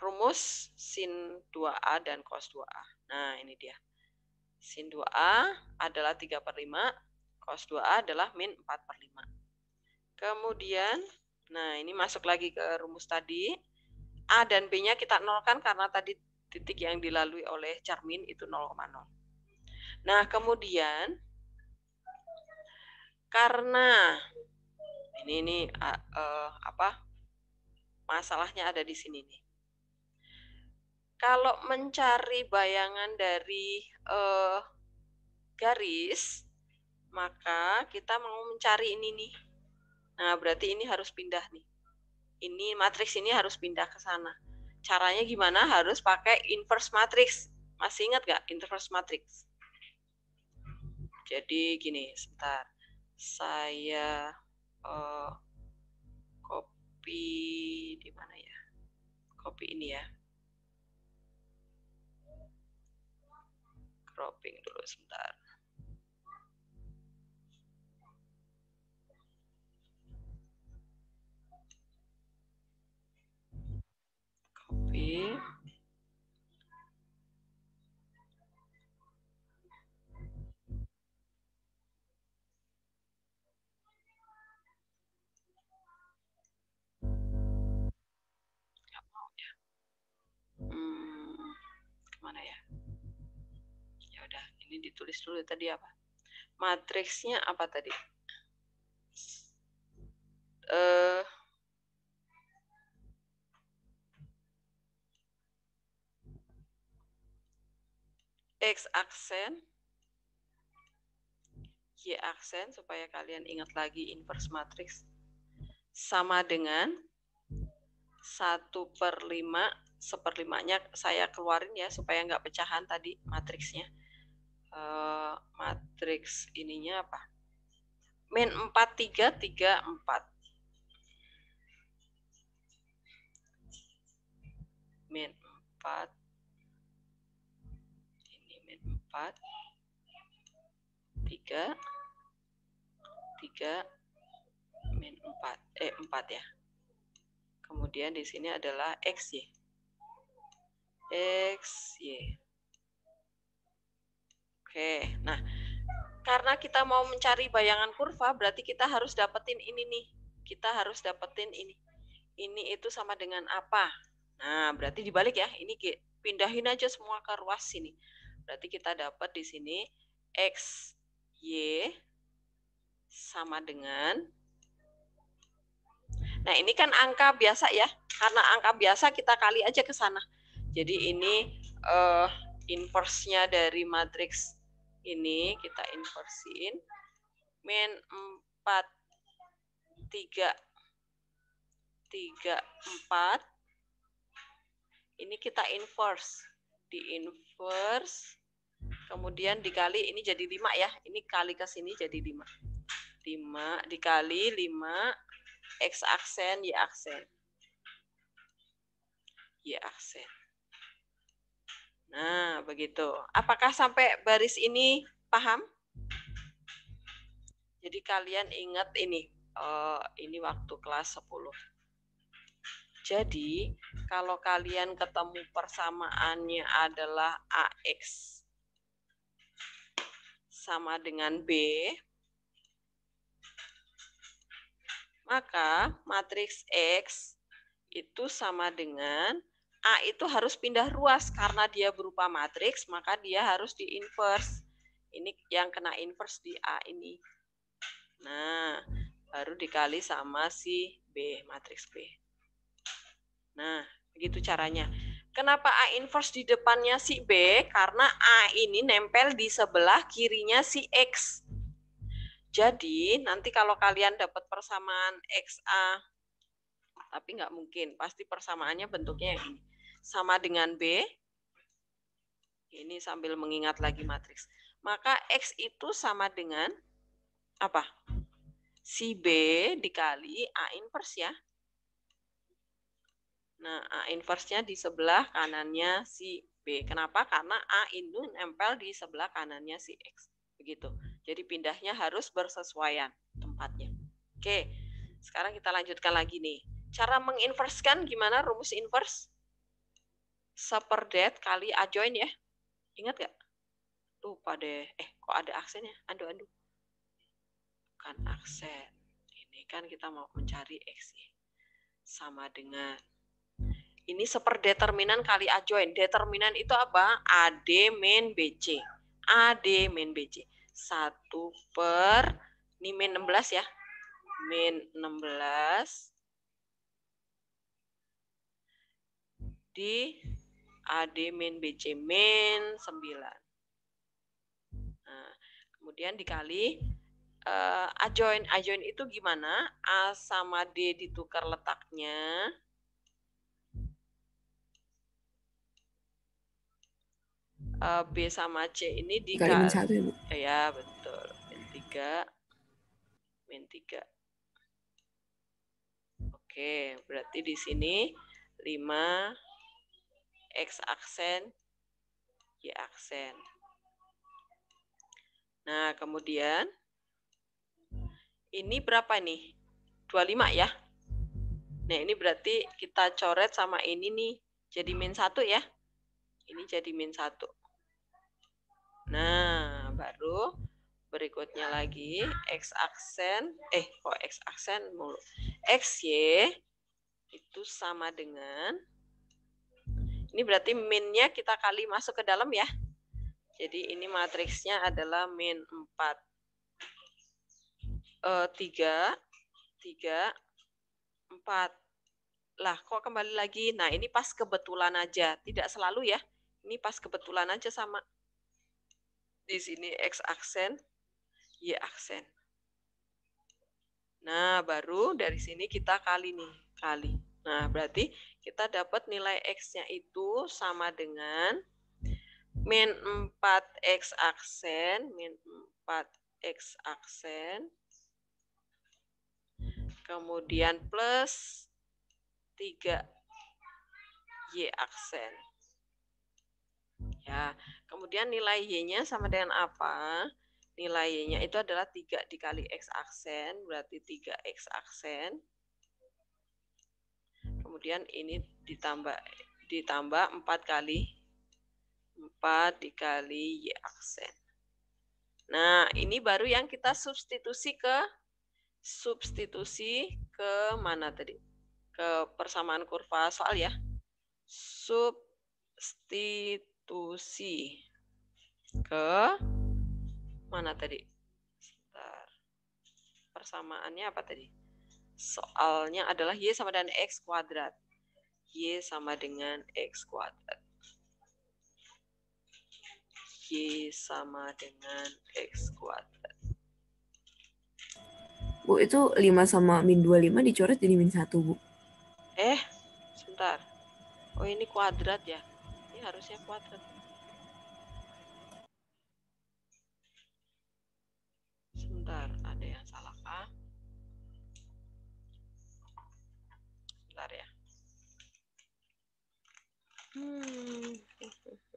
rumus sin 2A dan cos 2A. Nah, ini dia. Sin 2A adalah 3 per 5, cos 2A adalah min 4 per 5. Kemudian, nah ini masuk lagi ke rumus tadi. A dan B-nya kita nolkan karena tadi titik yang dilalui oleh cermin itu 0,0. Nah, kemudian karena ini ini uh, apa? Masalahnya ada di sini nih. Kalau mencari bayangan dari uh, garis, maka kita mau mencari ini nih. Nah, berarti ini harus pindah nih. Ini matriks ini harus pindah ke sana caranya gimana harus pakai inverse matrix. Masih ingat nggak inverse matrix? Jadi gini, sebentar. Saya uh, copy di mana ya? Copy ini ya. Cropping dulu sebentar. lagi. mau ya. Hmm, kemana ya? Ya udah, ini ditulis dulu tadi apa? Matriksnya apa tadi? Eh uh, X aksen, Y aksen, supaya kalian ingat lagi inverse matriks sama dengan 1 per 5, 1 per 5-nya saya keluarin ya, supaya nggak pecahan tadi matriksnya. Uh, matriks ininya apa? Min 4, 3, 3, 4. Min 4, empat tiga tiga min empat eh empat ya kemudian di sini adalah x y x y oke nah karena kita mau mencari bayangan kurva berarti kita harus dapetin ini nih kita harus dapetin ini ini itu sama dengan apa nah berarti dibalik ya ini pindahin aja semua ke ruas sini Berarti kita dapat di sini X, Y sama dengan Nah, ini kan angka biasa ya. Karena angka biasa kita kali aja ke sana. Jadi ini uh, inverse-nya dari matriks ini kita inversin. Min 4 3 3 4 ini kita inverse di inverse kemudian dikali ini jadi 5 ya. Ini kali ke sini jadi 5. 5 dikali 5 x aksen y aksen. Y aksen. Nah, begitu. Apakah sampai baris ini paham? Jadi kalian ingat ini. Uh, ini waktu kelas 10. Jadi kalau kalian ketemu persamaannya adalah AX sama dengan B, maka matriks X itu sama dengan A itu harus pindah ruas karena dia berupa matriks, maka dia harus di inverse. Ini yang kena inverse di A ini. Nah, baru dikali sama si B, matriks B. Nah, Begitu caranya. Kenapa A inverse di depannya si B? Karena A ini nempel di sebelah kirinya si X. Jadi nanti kalau kalian dapat persamaan XA, tapi nggak mungkin, pasti persamaannya bentuknya yang ini. Sama dengan B, ini sambil mengingat lagi matriks. Maka X itu sama dengan apa? Si B dikali A inverse ya. Nah, A inversnya di sebelah kanannya si B. Kenapa? Karena A itu nempel di sebelah kanannya si X. Begitu. Jadi pindahnya harus bersesuaian tempatnya. Oke, sekarang kita lanjutkan lagi nih. Cara menginverskan gimana rumus inverse? Seperdet kali adjoin ya. Ingat gak? Lupa deh. Eh, kok ada aksennya? Aduh, aduh. Bukan aksen. Ini kan kita mau mencari X. Ya. Sama dengan ini seperdeterminan kali adjoin. Determinan itu apa? AD min BC. AD min BC. 1 per, ini min 16 ya. Min 16 di AD min BC min 9. Nah, kemudian dikali uh, eh, adjoin. Adjoin itu gimana? A sama D ditukar letaknya. uh, B sama C ini di K. min 1, ya, Bu. Ya, betul. Min 3 min 3. Oke, berarti di sini 5 X aksen Y aksen. Nah, kemudian ini berapa nih? 25 ya. Nah, ini berarti kita coret sama ini nih jadi min 1 ya. Ini jadi min 1. Nah, baru berikutnya lagi x aksen eh kok x aksen mulu. x y itu sama dengan ini berarti minnya kita kali masuk ke dalam ya. Jadi ini matriksnya adalah min 4 eh 3 3 4 lah kok kembali lagi. Nah, ini pas kebetulan aja, tidak selalu ya. Ini pas kebetulan aja sama di sini X aksen, Y aksen. Nah, baru dari sini kita kali nih, kali. Nah, berarti kita dapat nilai X-nya itu sama dengan min 4X aksen, min 4X aksen, kemudian plus 3 Y aksen. Ya, Kemudian nilai Y-nya sama dengan apa? Nilai Y-nya itu adalah 3 dikali X aksen, berarti 3X aksen. Kemudian ini ditambah ditambah 4 kali 4 dikali Y aksen. Nah, ini baru yang kita substitusi ke substitusi ke mana tadi? Ke persamaan kurva soal ya. Substitusi konstitusi ke mana tadi? Sebentar. Persamaannya apa tadi? Soalnya adalah Y sama dengan X kuadrat. Y sama dengan X kuadrat. Y sama dengan X kuadrat. Bu, itu 5 sama min 25 dicoret jadi min 1, Bu. Eh, sebentar. Oh, ini kuadrat ya harusnya kuat kan sebentar ada yang salah kah sebentar ya hmm <laughs>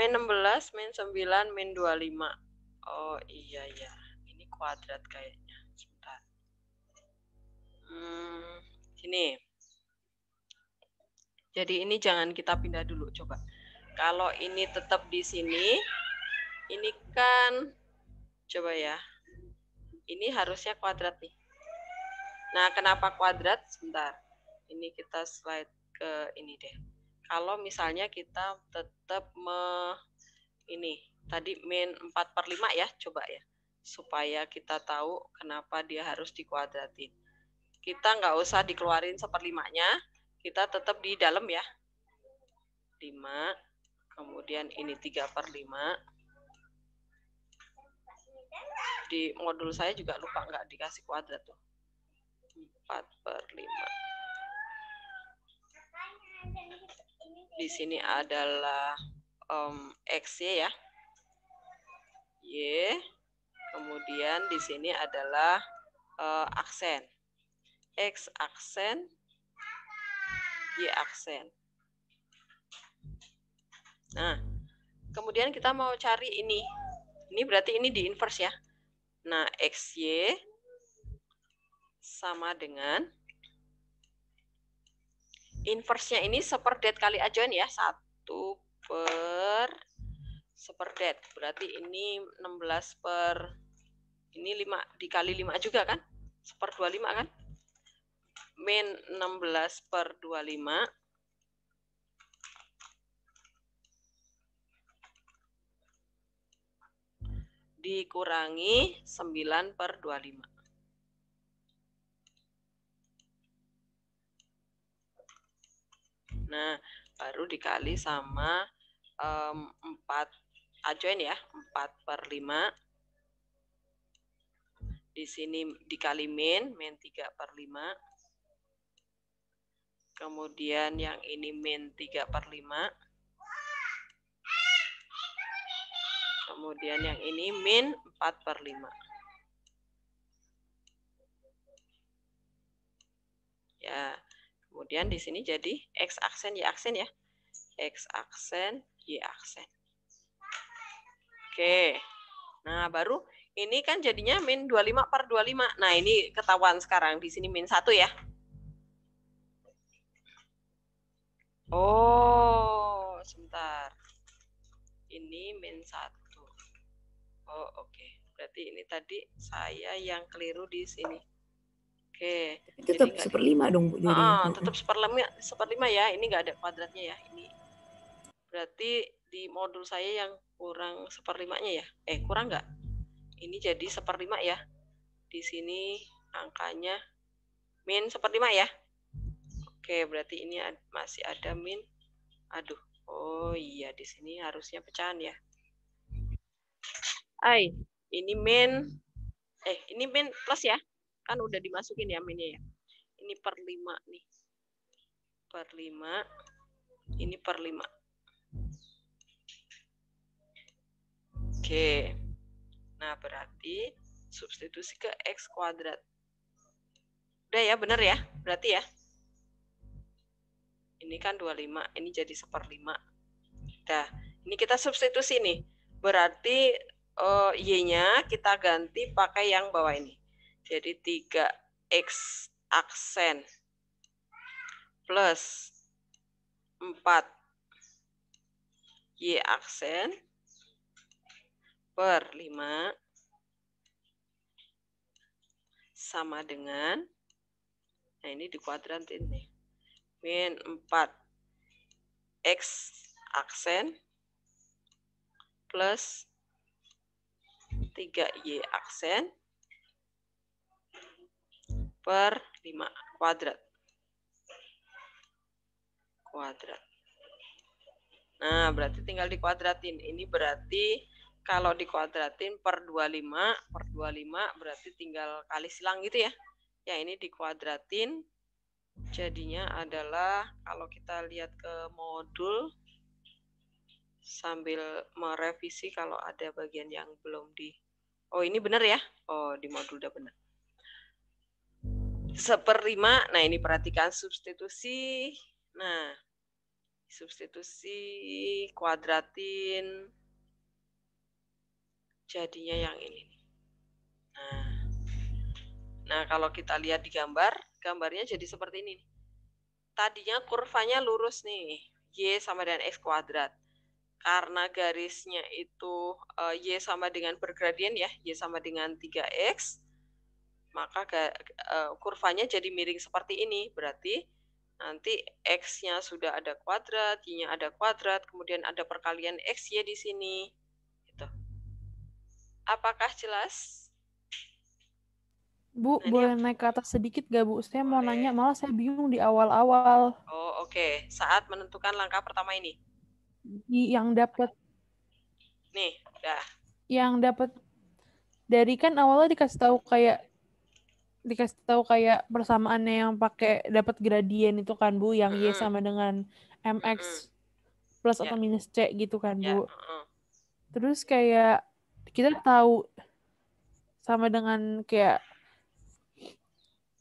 Main 16, main 9, main 25. Oh iya ya, ini kuadrat kayaknya. Sebentar. Hmm, sini. Jadi ini jangan kita pindah dulu coba. Kalau ini tetap di sini, ini kan coba ya. Ini harusnya kuadrat nih. Nah, kenapa kuadrat? Sebentar. Ini kita slide ke ini deh. Kalau misalnya kita tetap me ini tadi min 4 per 5 ya, coba ya. Supaya kita tahu kenapa dia harus dikuadratin. Kita nggak usah dikeluarin seperlimanya, kita tetap di dalam ya. 5, kemudian ini 3 per 5. Di modul saya juga lupa nggak dikasih kuadrat tuh. 4 per 5. Di sini adalah um, X ya. Y. Kemudian di sini adalah uh, aksen. X aksen, Y aksen. Nah, kemudian kita mau cari ini. Ini berarti ini di inverse ya. Nah, x y sama dengan inverse-nya ini seperdet kali ajoin ya. satu per seperdet. Berarti ini 16 per ini 5 dikali 5 juga kan? Seper 25 kan? Min 16 per 25 dikurangi 9 per 25. Nah, baru dikali sama um, 4 adjoin ah, ya 4 per 5 di sini dikali min min 3 per 5 kemudian yang ini min 3 per 5 kemudian yang ini min 4 per 5 ya kemudian di sini jadi x aksen y aksen ya x aksen y aksen Oke. Okay. Nah, baru ini kan jadinya min 25 per 25. Nah, ini ketahuan sekarang. Di sini min 1 ya. Oh, sebentar. Ini min 1. Oh, oke. Okay. Berarti ini tadi saya yang keliru di sini. Oke. Okay. Tetap seperlima dong, Bu. Ah, tetap seperlima, seperlima ya. Ini nggak ada kuadratnya ya. Ini Berarti di modul saya yang kurang seperlimanya ya? Eh, kurang nggak? Ini jadi seperlima ya. Di sini angkanya min seperlima ya. Oke, berarti ini masih ada min. Aduh, oh iya di sini harusnya pecahan ya. Ai, ini min. Eh, ini min plus ya. Kan udah dimasukin ya minnya ya. Ini per lima nih. Per lima Ini per lima Oke. Nah, berarti substitusi ke X kuadrat. Udah ya, bener ya? Berarti ya? Ini kan 25, ini jadi seperlima. Nah, ini kita substitusi nih. Berarti uh, Y-nya kita ganti pakai yang bawah ini. Jadi 3X aksen plus 4 Y aksen per 5 sama dengan, nah ini di kuadran ini, min 4 X aksen plus 3Y aksen per 5 kuadrat. Kuadrat. Nah, berarti tinggal dikuadratin. Ini berarti kalau dikuadratin per 25, per 25 berarti tinggal kali silang gitu ya. Ya, ini dikuadratin jadinya adalah kalau kita lihat ke modul sambil merevisi kalau ada bagian yang belum di Oh, ini benar ya? Oh, di modul udah benar. Seperlima. Nah, ini perhatikan substitusi. Nah, substitusi kuadratin jadinya yang ini. Nah, nah kalau kita lihat di gambar, gambarnya jadi seperti ini. Tadinya kurvanya lurus nih, y sama dengan x kuadrat. Karena garisnya itu eh, y sama dengan bergradien ya, y sama dengan 3x, maka eh, kurvanya jadi miring seperti ini. Berarti nanti x-nya sudah ada kuadrat, y-nya ada kuadrat, kemudian ada perkalian x y di sini Apakah jelas? Bu, nah, boleh naik ke atas sedikit gak Bu? Saya mau nanya, malah saya bingung di awal-awal. Oh, oke. Okay. Saat menentukan langkah pertama ini. Yang dapat. Nih, dah. Yang dapat dari kan awalnya dikasih tahu kayak dikasih tahu kayak persamaannya yang pakai dapat gradien itu kan Bu, yang mm -hmm. Y sama dengan MX -hmm. plus yeah. atau ya. minus C gitu kan ya, Bu. Mm -hmm. Terus kayak kita tahu sama dengan kayak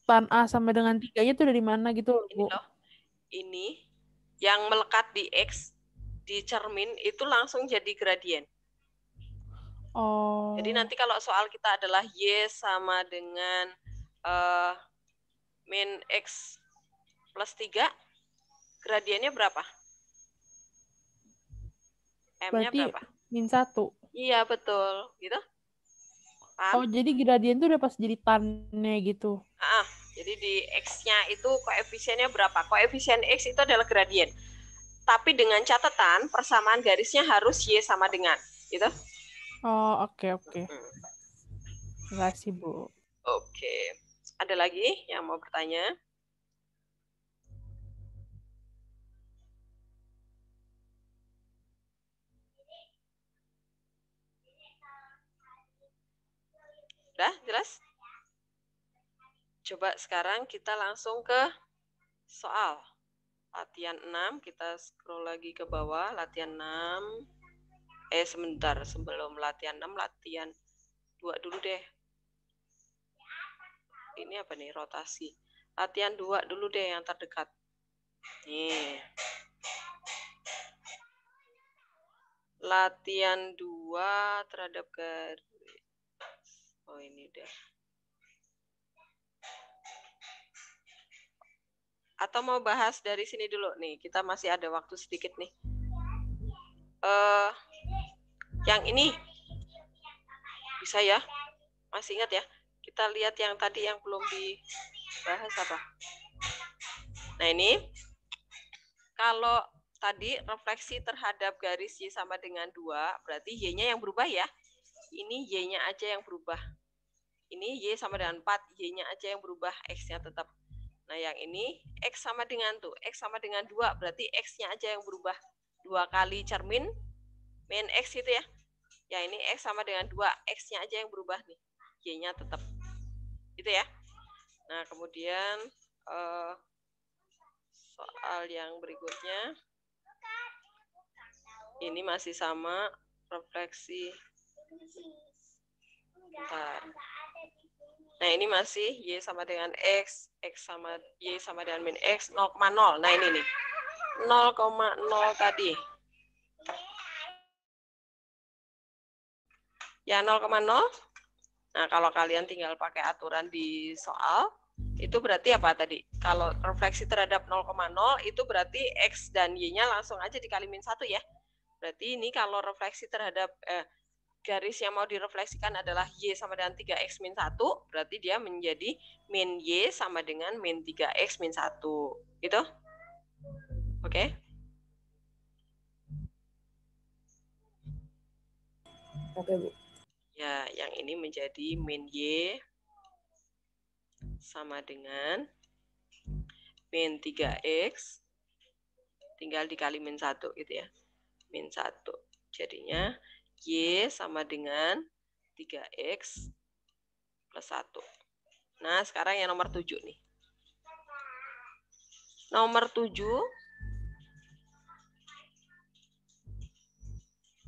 tan A sama dengan tiganya itu dari mana gitu loh, Bu. Ini, loh, ini yang melekat di X di cermin itu langsung jadi gradien. Oh. Jadi nanti kalau soal kita adalah Y sama dengan uh, min X plus tiga, gradiennya berapa? M-nya berapa? min satu. Iya, betul. Gitu. Paham? Oh, jadi gradien tuh udah pas jadi tannya gitu. Ah, jadi di X-nya itu koefisiennya berapa? Koefisien X itu adalah gradien. Tapi dengan catatan persamaan garisnya harus Y sama dengan, gitu. Oh, oke okay, oke. Okay. Terima kasih, Bu. Oke. Okay. Ada lagi yang mau bertanya? Sudah jelas? Coba sekarang kita langsung ke soal. Latihan 6, kita scroll lagi ke bawah, latihan 6. Eh, sebentar, sebelum latihan 6, latihan 2 dulu deh. Ini apa nih, rotasi. Latihan 2 dulu deh yang terdekat. Nih. Latihan 2 terhadap garis Oh ini udah. Atau mau bahas dari sini dulu nih, kita masih ada waktu sedikit nih. Uh, yang ini bisa ya? Masih ingat ya? Kita lihat yang tadi yang belum dibahas apa? Nah ini, kalau tadi refleksi terhadap garis Y sama dengan 2, berarti Y-nya yang berubah ya ini Y-nya aja yang berubah. Ini Y sama dengan 4, Y-nya aja yang berubah, X-nya tetap. Nah, yang ini X sama dengan tuh, X sama dengan 2, berarti X-nya aja yang berubah. Dua kali cermin, main X gitu ya. Ya ini X sama dengan 2, X-nya aja yang berubah nih. Y-nya tetap. Gitu ya. Nah, kemudian uh, soal yang berikutnya. Ini masih sama refleksi Bentar. Nah, ini masih Y sama dengan X, X sama Y sama dengan min X, 0,0. Nah, ini nih. 0,0 tadi. Ya, 0,0. Nah, kalau kalian tinggal pakai aturan di soal, itu berarti apa tadi? Kalau refleksi terhadap 0,0 itu berarti X dan Y-nya langsung aja dikali min 1 ya. Berarti ini kalau refleksi terhadap eh, garis yang mau direfleksikan adalah Y sama dengan 3X min 1, berarti dia menjadi min Y sama dengan min 3X min 1. Gitu? Oke? Okay? Oke, okay, Bu. Ya, yang ini menjadi min Y sama dengan min 3X tinggal dikali min 1 gitu ya. Min 1. Jadinya Y sama dengan 3X plus 1. Nah, sekarang yang nomor 7 nih. Nomor 7.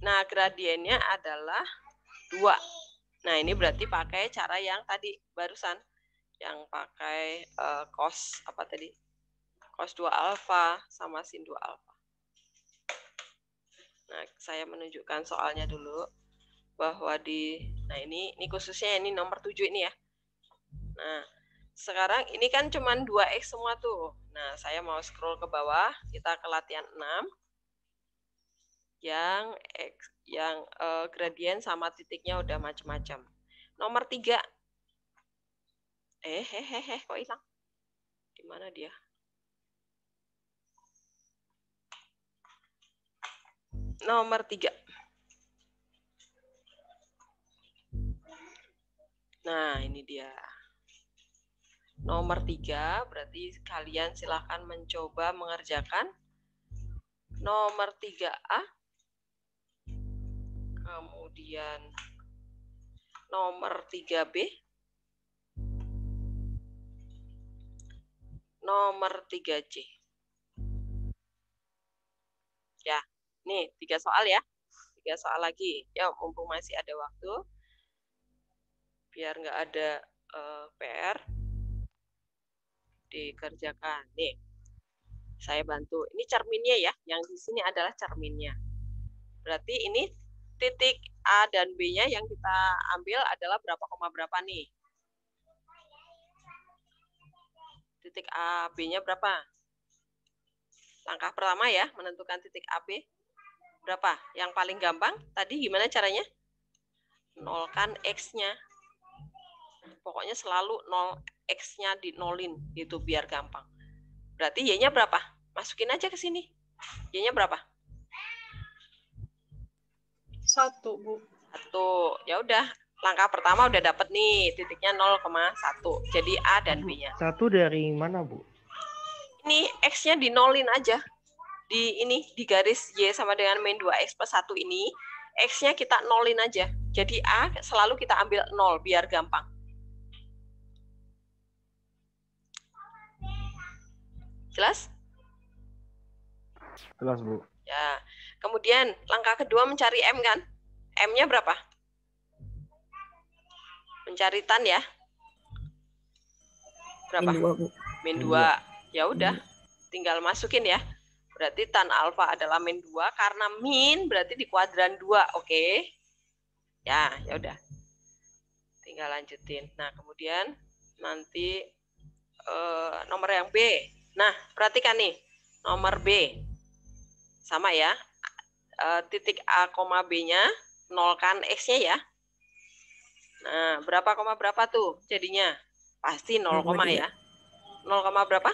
Nah, gradiennya adalah 2. Nah, ini berarti pakai cara yang tadi barusan. Yang pakai uh, cos, apa tadi? Cos 2 alfa sama sin 2 alfa. Nah, saya menunjukkan soalnya dulu bahwa di nah ini ini khususnya ini nomor 7 ini ya. Nah, sekarang ini kan cuman 2x semua tuh. Nah, saya mau scroll ke bawah, kita ke latihan 6. Yang x yang uh, eh, gradien sama titiknya udah macam-macam. Nomor 3. Eh, hehehe, kok hilang? Di mana dia? Nomor tiga. Nah, ini dia. Nomor tiga, berarti kalian silahkan mencoba mengerjakan. Nomor tiga A. Kemudian nomor tiga B. Nomor tiga C. Nih, tiga soal ya. Tiga soal lagi. Ya, mumpung masih ada waktu. Biar nggak ada uh, eh, PR. Dikerjakan. Nih, saya bantu. Ini cerminnya ya. Yang di sini adalah cerminnya. Berarti ini titik A dan B-nya yang kita ambil adalah berapa koma berapa nih? titik A B-nya berapa? Langkah pertama ya, menentukan titik AB berapa? Yang paling gampang tadi gimana caranya? Nolkan X-nya. Pokoknya selalu nol X-nya di nolin itu biar gampang. Berarti Y-nya berapa? Masukin aja ke sini. Y-nya berapa? Satu, Bu. Satu. Ya udah, langkah pertama udah dapet nih, titiknya 0,1. Jadi A dan B-nya. Satu dari mana, Bu? Ini X-nya di nolin aja di ini di garis y sama dengan min 2x plus satu ini x-nya kita nolin aja. Jadi a selalu kita ambil nol biar gampang. Jelas? Jelas, Bu. Ya. Kemudian langkah kedua mencari m kan? M-nya berapa? Mencari tan ya. Berapa? Min 2, Bu. Min 2. Ya udah, tinggal masukin ya. Berarti tan alfa adalah min 2 karena min berarti di kuadran 2, oke? Okay? Ya, ya udah. Tinggal lanjutin. Nah, kemudian nanti eh, nomor yang B. Nah, perhatikan nih. Nomor B. Sama ya. E, titik A, B-nya nolkan X-nya ya. Nah, berapa koma berapa tuh jadinya? Pasti 0, 0 koma ya. 0 berapa?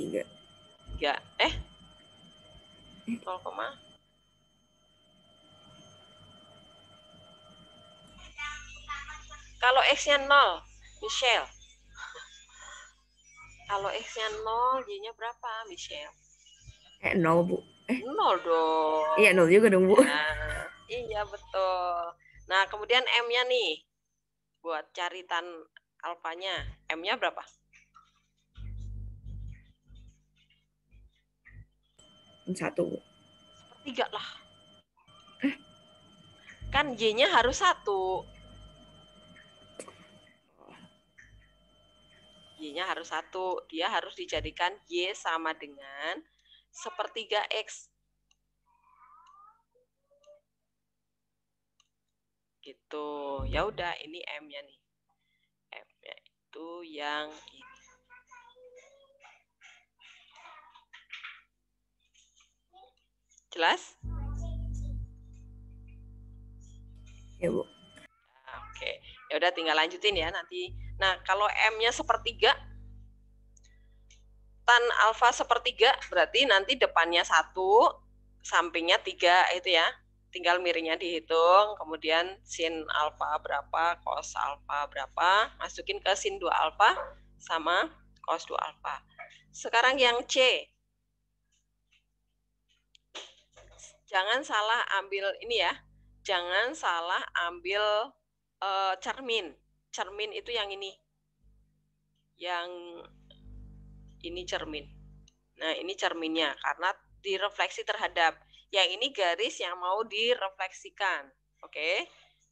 3. 3. Eh, 0, kalau X-nya 0, Michelle. Kalau X-nya 0, Y-nya berapa, Michelle? Eh, 0, Bu. Eh. 0 dong. Iya, 0 juga dong, Bu. Nah, iya, betul. Nah, kemudian M-nya nih. Buat caritan alfanya. M-nya berapa? satu. Sepertiga lah. Eh? Kan Y-nya harus satu. Y-nya harus satu. Dia harus dijadikan Y sama dengan sepertiga X. Gitu. Ya udah, ini M-nya nih. M-nya itu yang Jelas? Ya, Bu. Ah, oke. Ya udah tinggal lanjutin ya nanti. Nah, kalau M-nya sepertiga tan alfa sepertiga berarti nanti depannya satu, sampingnya tiga itu ya. Tinggal miringnya dihitung, kemudian sin alfa berapa, cos alfa berapa, masukin ke sin 2 alfa sama cos 2 alfa. Sekarang yang C, jangan salah ambil ini ya, jangan salah ambil uh, cermin. Cermin itu yang ini, yang ini cermin. Nah ini cerminnya karena direfleksi terhadap. Yang ini garis yang mau direfleksikan, oke?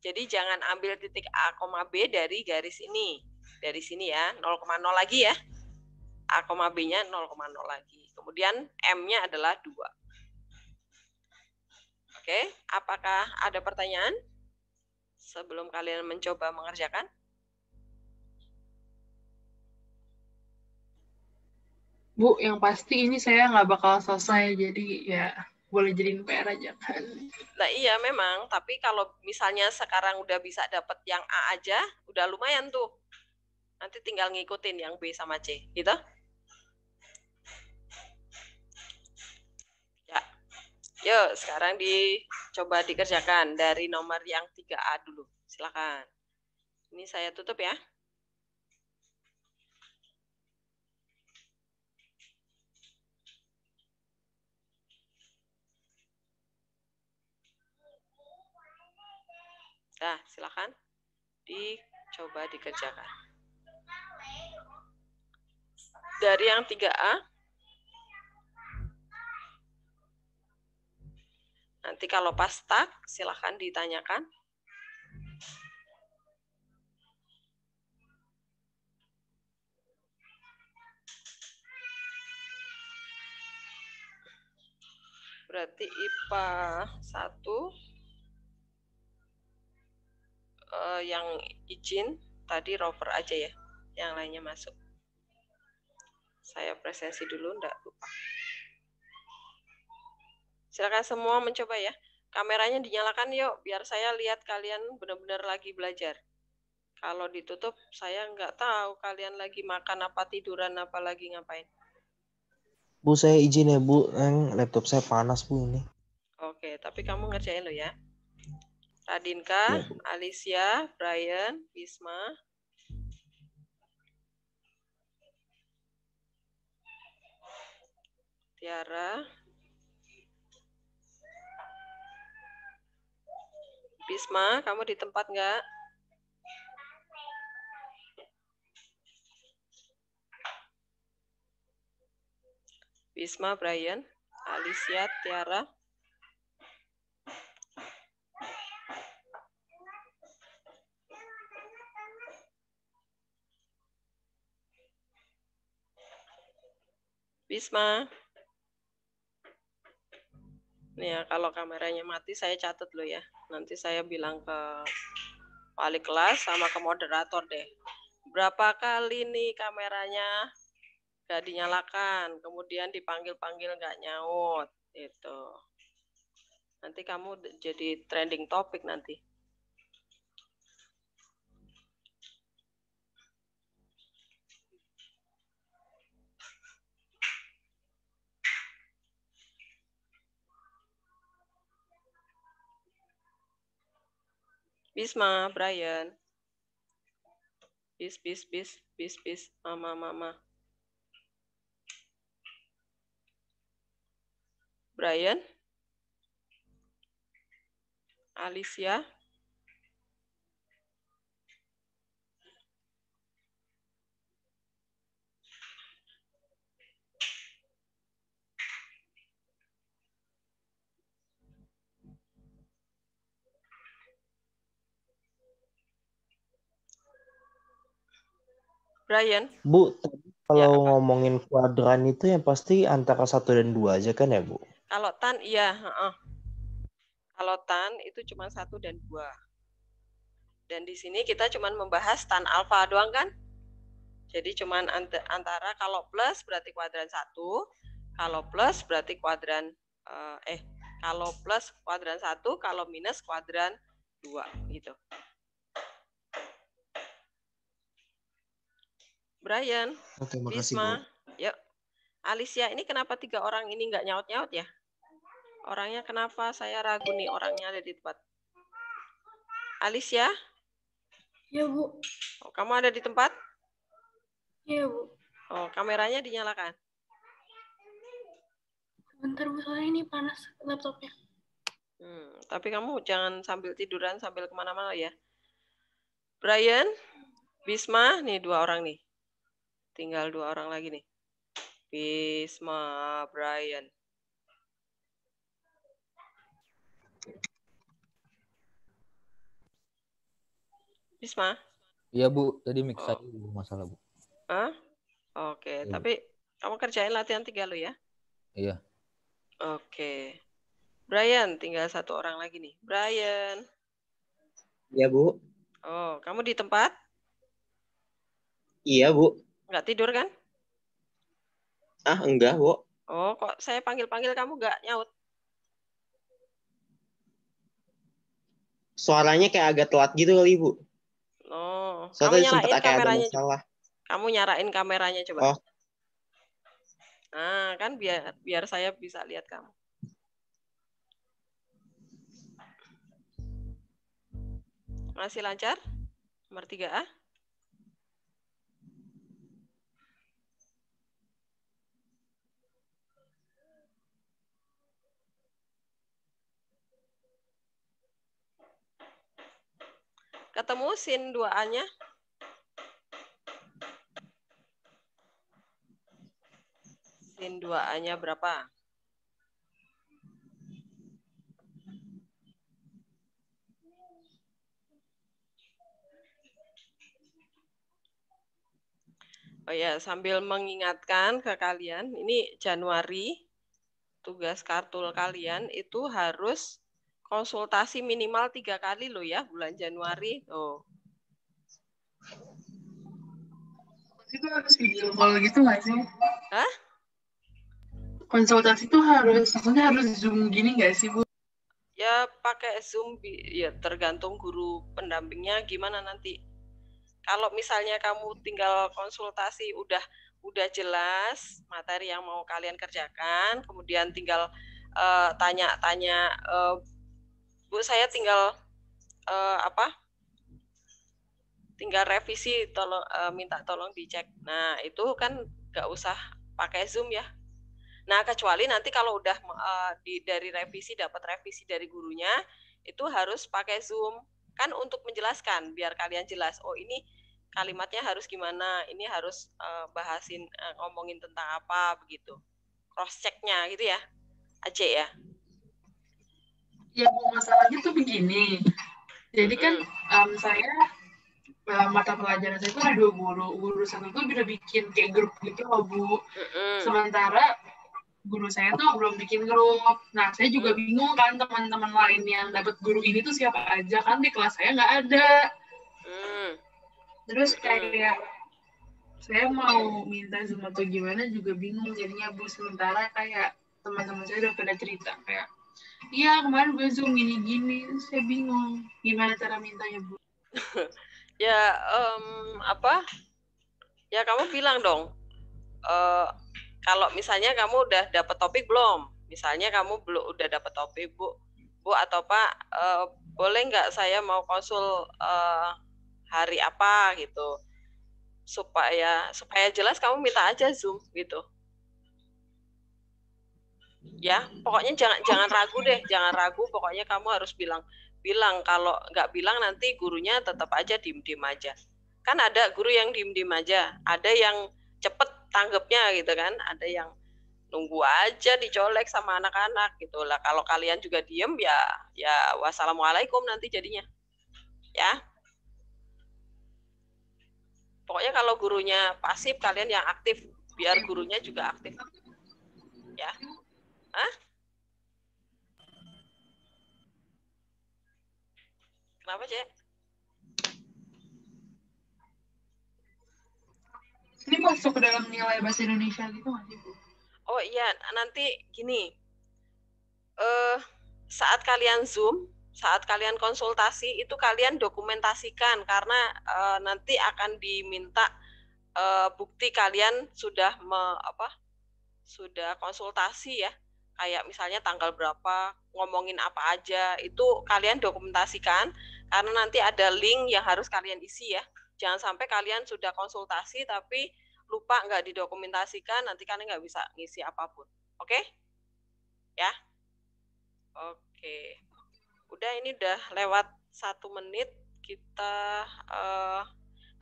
Jadi jangan ambil titik A, B dari garis ini. Dari sini ya, 0,0 lagi ya. A, B-nya 0,0 lagi. Kemudian M-nya adalah 2. Oke, okay. apakah ada pertanyaan sebelum kalian mencoba mengerjakan? Bu, yang pasti ini saya nggak bakal selesai, jadi ya boleh jadiin PR aja kan. Nah iya memang, tapi kalau misalnya sekarang udah bisa dapat yang A aja, udah lumayan tuh. Nanti tinggal ngikutin yang B sama C, gitu. Yuk, sekarang dicoba dikerjakan dari nomor yang 3A dulu. Silakan. Ini saya tutup ya. Nah, silakan dicoba dikerjakan. Dari yang 3A, Ketika lepas tak, silahkan ditanyakan. Berarti IPA 1 uh, eh, yang izin tadi rover aja ya, yang lainnya masuk. Saya presensi dulu, enggak lupa. Silakan semua mencoba ya. Kameranya dinyalakan yuk, biar saya lihat kalian benar-benar lagi belajar. Kalau ditutup, saya nggak tahu kalian lagi makan apa, tiduran apa, lagi ngapain. Bu, saya izin ya, Bu. Yang laptop saya panas, Bu, ini. Oke, tapi kamu ngerjain lo ya. Radinka, ya. Alicia, Brian, Bisma, Tiara, Bisma, kamu di tempat enggak? Bisma, Brian, Alicia, Tiara. Bisma. Nih Ya, kalau kameranya mati saya catat lo ya. Nanti saya bilang ke wali kelas sama ke moderator deh. Berapa kali nih kameranya gak dinyalakan, kemudian dipanggil-panggil gak nyaut, itu. Nanti kamu jadi trending topic nanti. Bisma, Brian. Bis, bis, bis, bis, bis, mama, mama. Brian. Alicia. Brian. Bu, kalau ya, ngomongin kuadran itu yang pasti antara satu dan dua aja kan ya, Bu? Kalau tan, iya. Uh -uh. Kalau tan itu cuma satu dan dua. Dan di sini kita cuma membahas tan alfa doang kan? Jadi cuma antara kalau plus berarti kuadran satu, kalau plus berarti kuadran eh, eh kalau plus kuadran satu, kalau minus kuadran dua gitu. Brian, Oke, makasih, Bisma, Bu. yuk. Alicia, ini kenapa tiga orang ini nggak nyaut-nyaut ya? Orangnya kenapa? Saya ragu nih orangnya ada di tempat. Alicia? Ya, Bu. Oh, kamu ada di tempat? Iya, Bu. Oh, kameranya dinyalakan? Bentar, Bu. Soalnya ini panas laptopnya. Hmm, tapi kamu jangan sambil tiduran, sambil kemana-mana ya. Brian, Bisma, nih dua orang nih. Tinggal dua orang lagi nih. Bisma, Brian. Bisma? Iya, Bu. Tadi mix oh. masalah, Bu. Ah, Oke, Ya, tapi kamu kerjain latihan tiga lo ya? Iya. Oke. Brian, tinggal satu orang lagi nih. Brian. Iya, Bu. Oh, kamu di tempat? Iya, Bu. Nggak tidur kan? Ah, enggak, Bu. Oh, kok saya panggil-panggil kamu nggak nyaut? Suaranya kayak agak telat gitu kali, Bu. Oh, Soalnya kamu nyalain kameranya. Ada masalah. Kamu nyarain kameranya coba. Oh. Nah, kan biar biar saya bisa lihat kamu. Masih lancar? Nomor 3A. Ketemu sin 2A-nya. Sin 2A-nya berapa? Oh ya, sambil mengingatkan ke kalian, ini Januari tugas kartul kalian itu harus konsultasi minimal tiga kali loh ya bulan Januari. Oh. Itu harus video call gitu nggak sih? Hah? Konsultasi itu harus, maksudnya harus zoom gini nggak sih bu? Ya pakai zoom, ya tergantung guru pendampingnya gimana nanti. Kalau misalnya kamu tinggal konsultasi udah udah jelas materi yang mau kalian kerjakan, kemudian tinggal eh, tanya-tanya uh, uh, Bu saya tinggal uh, apa? Tinggal revisi tolong uh, eh, minta tolong dicek. Nah, itu kan nggak usah pakai Zoom ya. Nah, kecuali nanti kalau udah uh, di dari revisi dapat revisi dari gurunya, itu harus pakai Zoom kan untuk menjelaskan biar kalian jelas. Oh, ini kalimatnya harus gimana? Ini harus uh, bahasin uh, ngomongin tentang apa begitu. Cross checknya gitu ya. aja ya ya bu masalahnya tuh begini jadi kan um, saya eh, mata pelajaran saya itu ada dua guru guru satu tuh udah bikin kayak grup gitu loh bu sementara guru saya tuh belum bikin grup nah saya juga mm. bingung kan teman-teman lain yang dapat guru ini tuh siapa aja kan di kelas saya nggak ada mm. terus kayak saya mau minta Zoom atau gimana juga bingung jadinya bu sementara kayak teman-teman saya udah pada cerita kayak iya kemarin gue zoom gini-gini saya bingung gimana cara mintanya bu <laughs> ya um, apa ya kamu bilang dong uh, kalau misalnya kamu udah dapat topik belum misalnya kamu belum udah dapat topik bu bu atau pak uh, boleh nggak saya mau konsul uh, hari apa gitu supaya supaya jelas kamu minta aja zoom gitu ya pokoknya jangan jangan ragu deh jangan ragu pokoknya kamu harus bilang bilang kalau nggak bilang nanti gurunya tetap aja diem diem aja kan ada guru yang diem diem aja ada yang cepet tanggapnya gitu kan ada yang nunggu aja dicolek sama anak-anak gitu lah kalau kalian juga diem ya ya wassalamualaikum nanti jadinya ya pokoknya kalau gurunya pasif kalian yang aktif biar gurunya juga aktif ya Hah? Kenapa, Cek? Ini masuk ke dalam nilai bahasa Indonesia gitu nggak sih, Bu? Oh iya, nanti gini. Eh, saat kalian Zoom, saat kalian konsultasi itu kalian dokumentasikan karena e, nanti akan diminta e, bukti kalian sudah me, apa? Sudah konsultasi ya kayak misalnya tanggal berapa, ngomongin apa aja, itu kalian dokumentasikan karena nanti ada link yang harus kalian isi ya. Jangan sampai kalian sudah konsultasi tapi lupa nggak didokumentasikan, nanti kalian nggak bisa ngisi apapun. Oke? Okay? Ya? Oke. Udah ini udah lewat satu menit kita uh,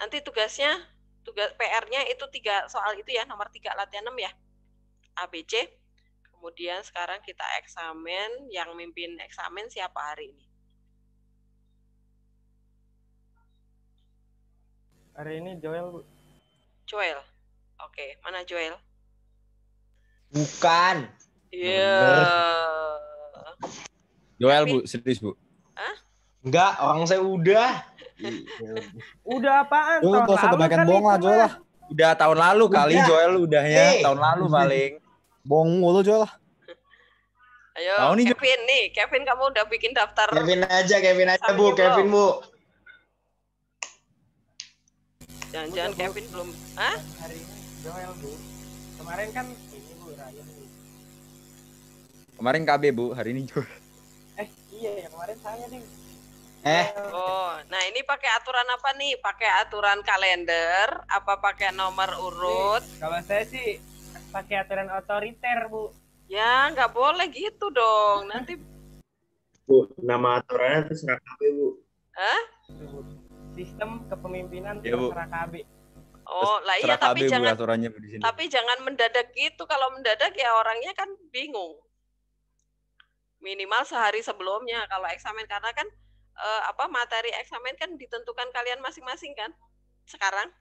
nanti tugasnya tugas PR-nya itu tiga soal itu ya nomor tiga latihan enam ya ABC Kemudian sekarang kita eksamen, yang mimpin eksamen siapa hari ini? Hari ini Joel, Bu. Joel. Oke, okay. mana Joel? Bukan. Iya. Yeah. Joel, Bu, serius, Bu. Hah? Enggak, orang saya udah. udah apaan? Lu oh, tuh usah bohong lah, Joel Udah tahun lalu udah. kali Joel udahnya, hey. Eh. tahun lalu paling bohong mulu jual lah. Ayo, nih, Kevin nih, Kevin kamu udah bikin daftar. Kevin aja, Kevin aja bu, Kevin bu. Jangan-jangan Kevin belum, ah? Hari ini Joel bu, kemarin kan ini bu Ryan bu. Kemarin KB bu, hari ini juga. Eh iya ya kemarin saya nih. Eh. Oh, nah ini pakai aturan apa nih? Pakai aturan kalender? Apa pakai nomor urut? Kalau saya sih pakai aturan otoriter bu ya nggak boleh gitu dong nanti bu nama aturannya itu KB bu Hah? sistem kepemimpinan ya, bu. KB Oh, lah iya tapi bu, jangan aturannya di sini. Tapi jangan mendadak gitu. Kalau mendadak ya orangnya kan bingung. Minimal sehari sebelumnya kalau eksamen karena kan eh, apa materi eksamen kan ditentukan kalian masing-masing kan sekarang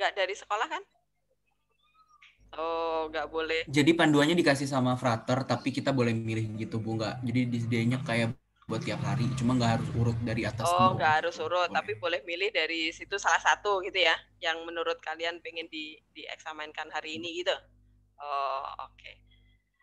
nggak dari sekolah kan Oh, nggak boleh. Jadi panduannya dikasih sama frater, tapi kita boleh milih gitu, Bu, nggak? Jadi disediainya kayak buat tiap hari, cuma nggak harus urut dari atas Oh, nggak harus urut, boleh. tapi boleh milih dari situ salah satu gitu ya, yang menurut kalian pengen di dieksaminkan hari ini gitu. Oh, oke. Okay.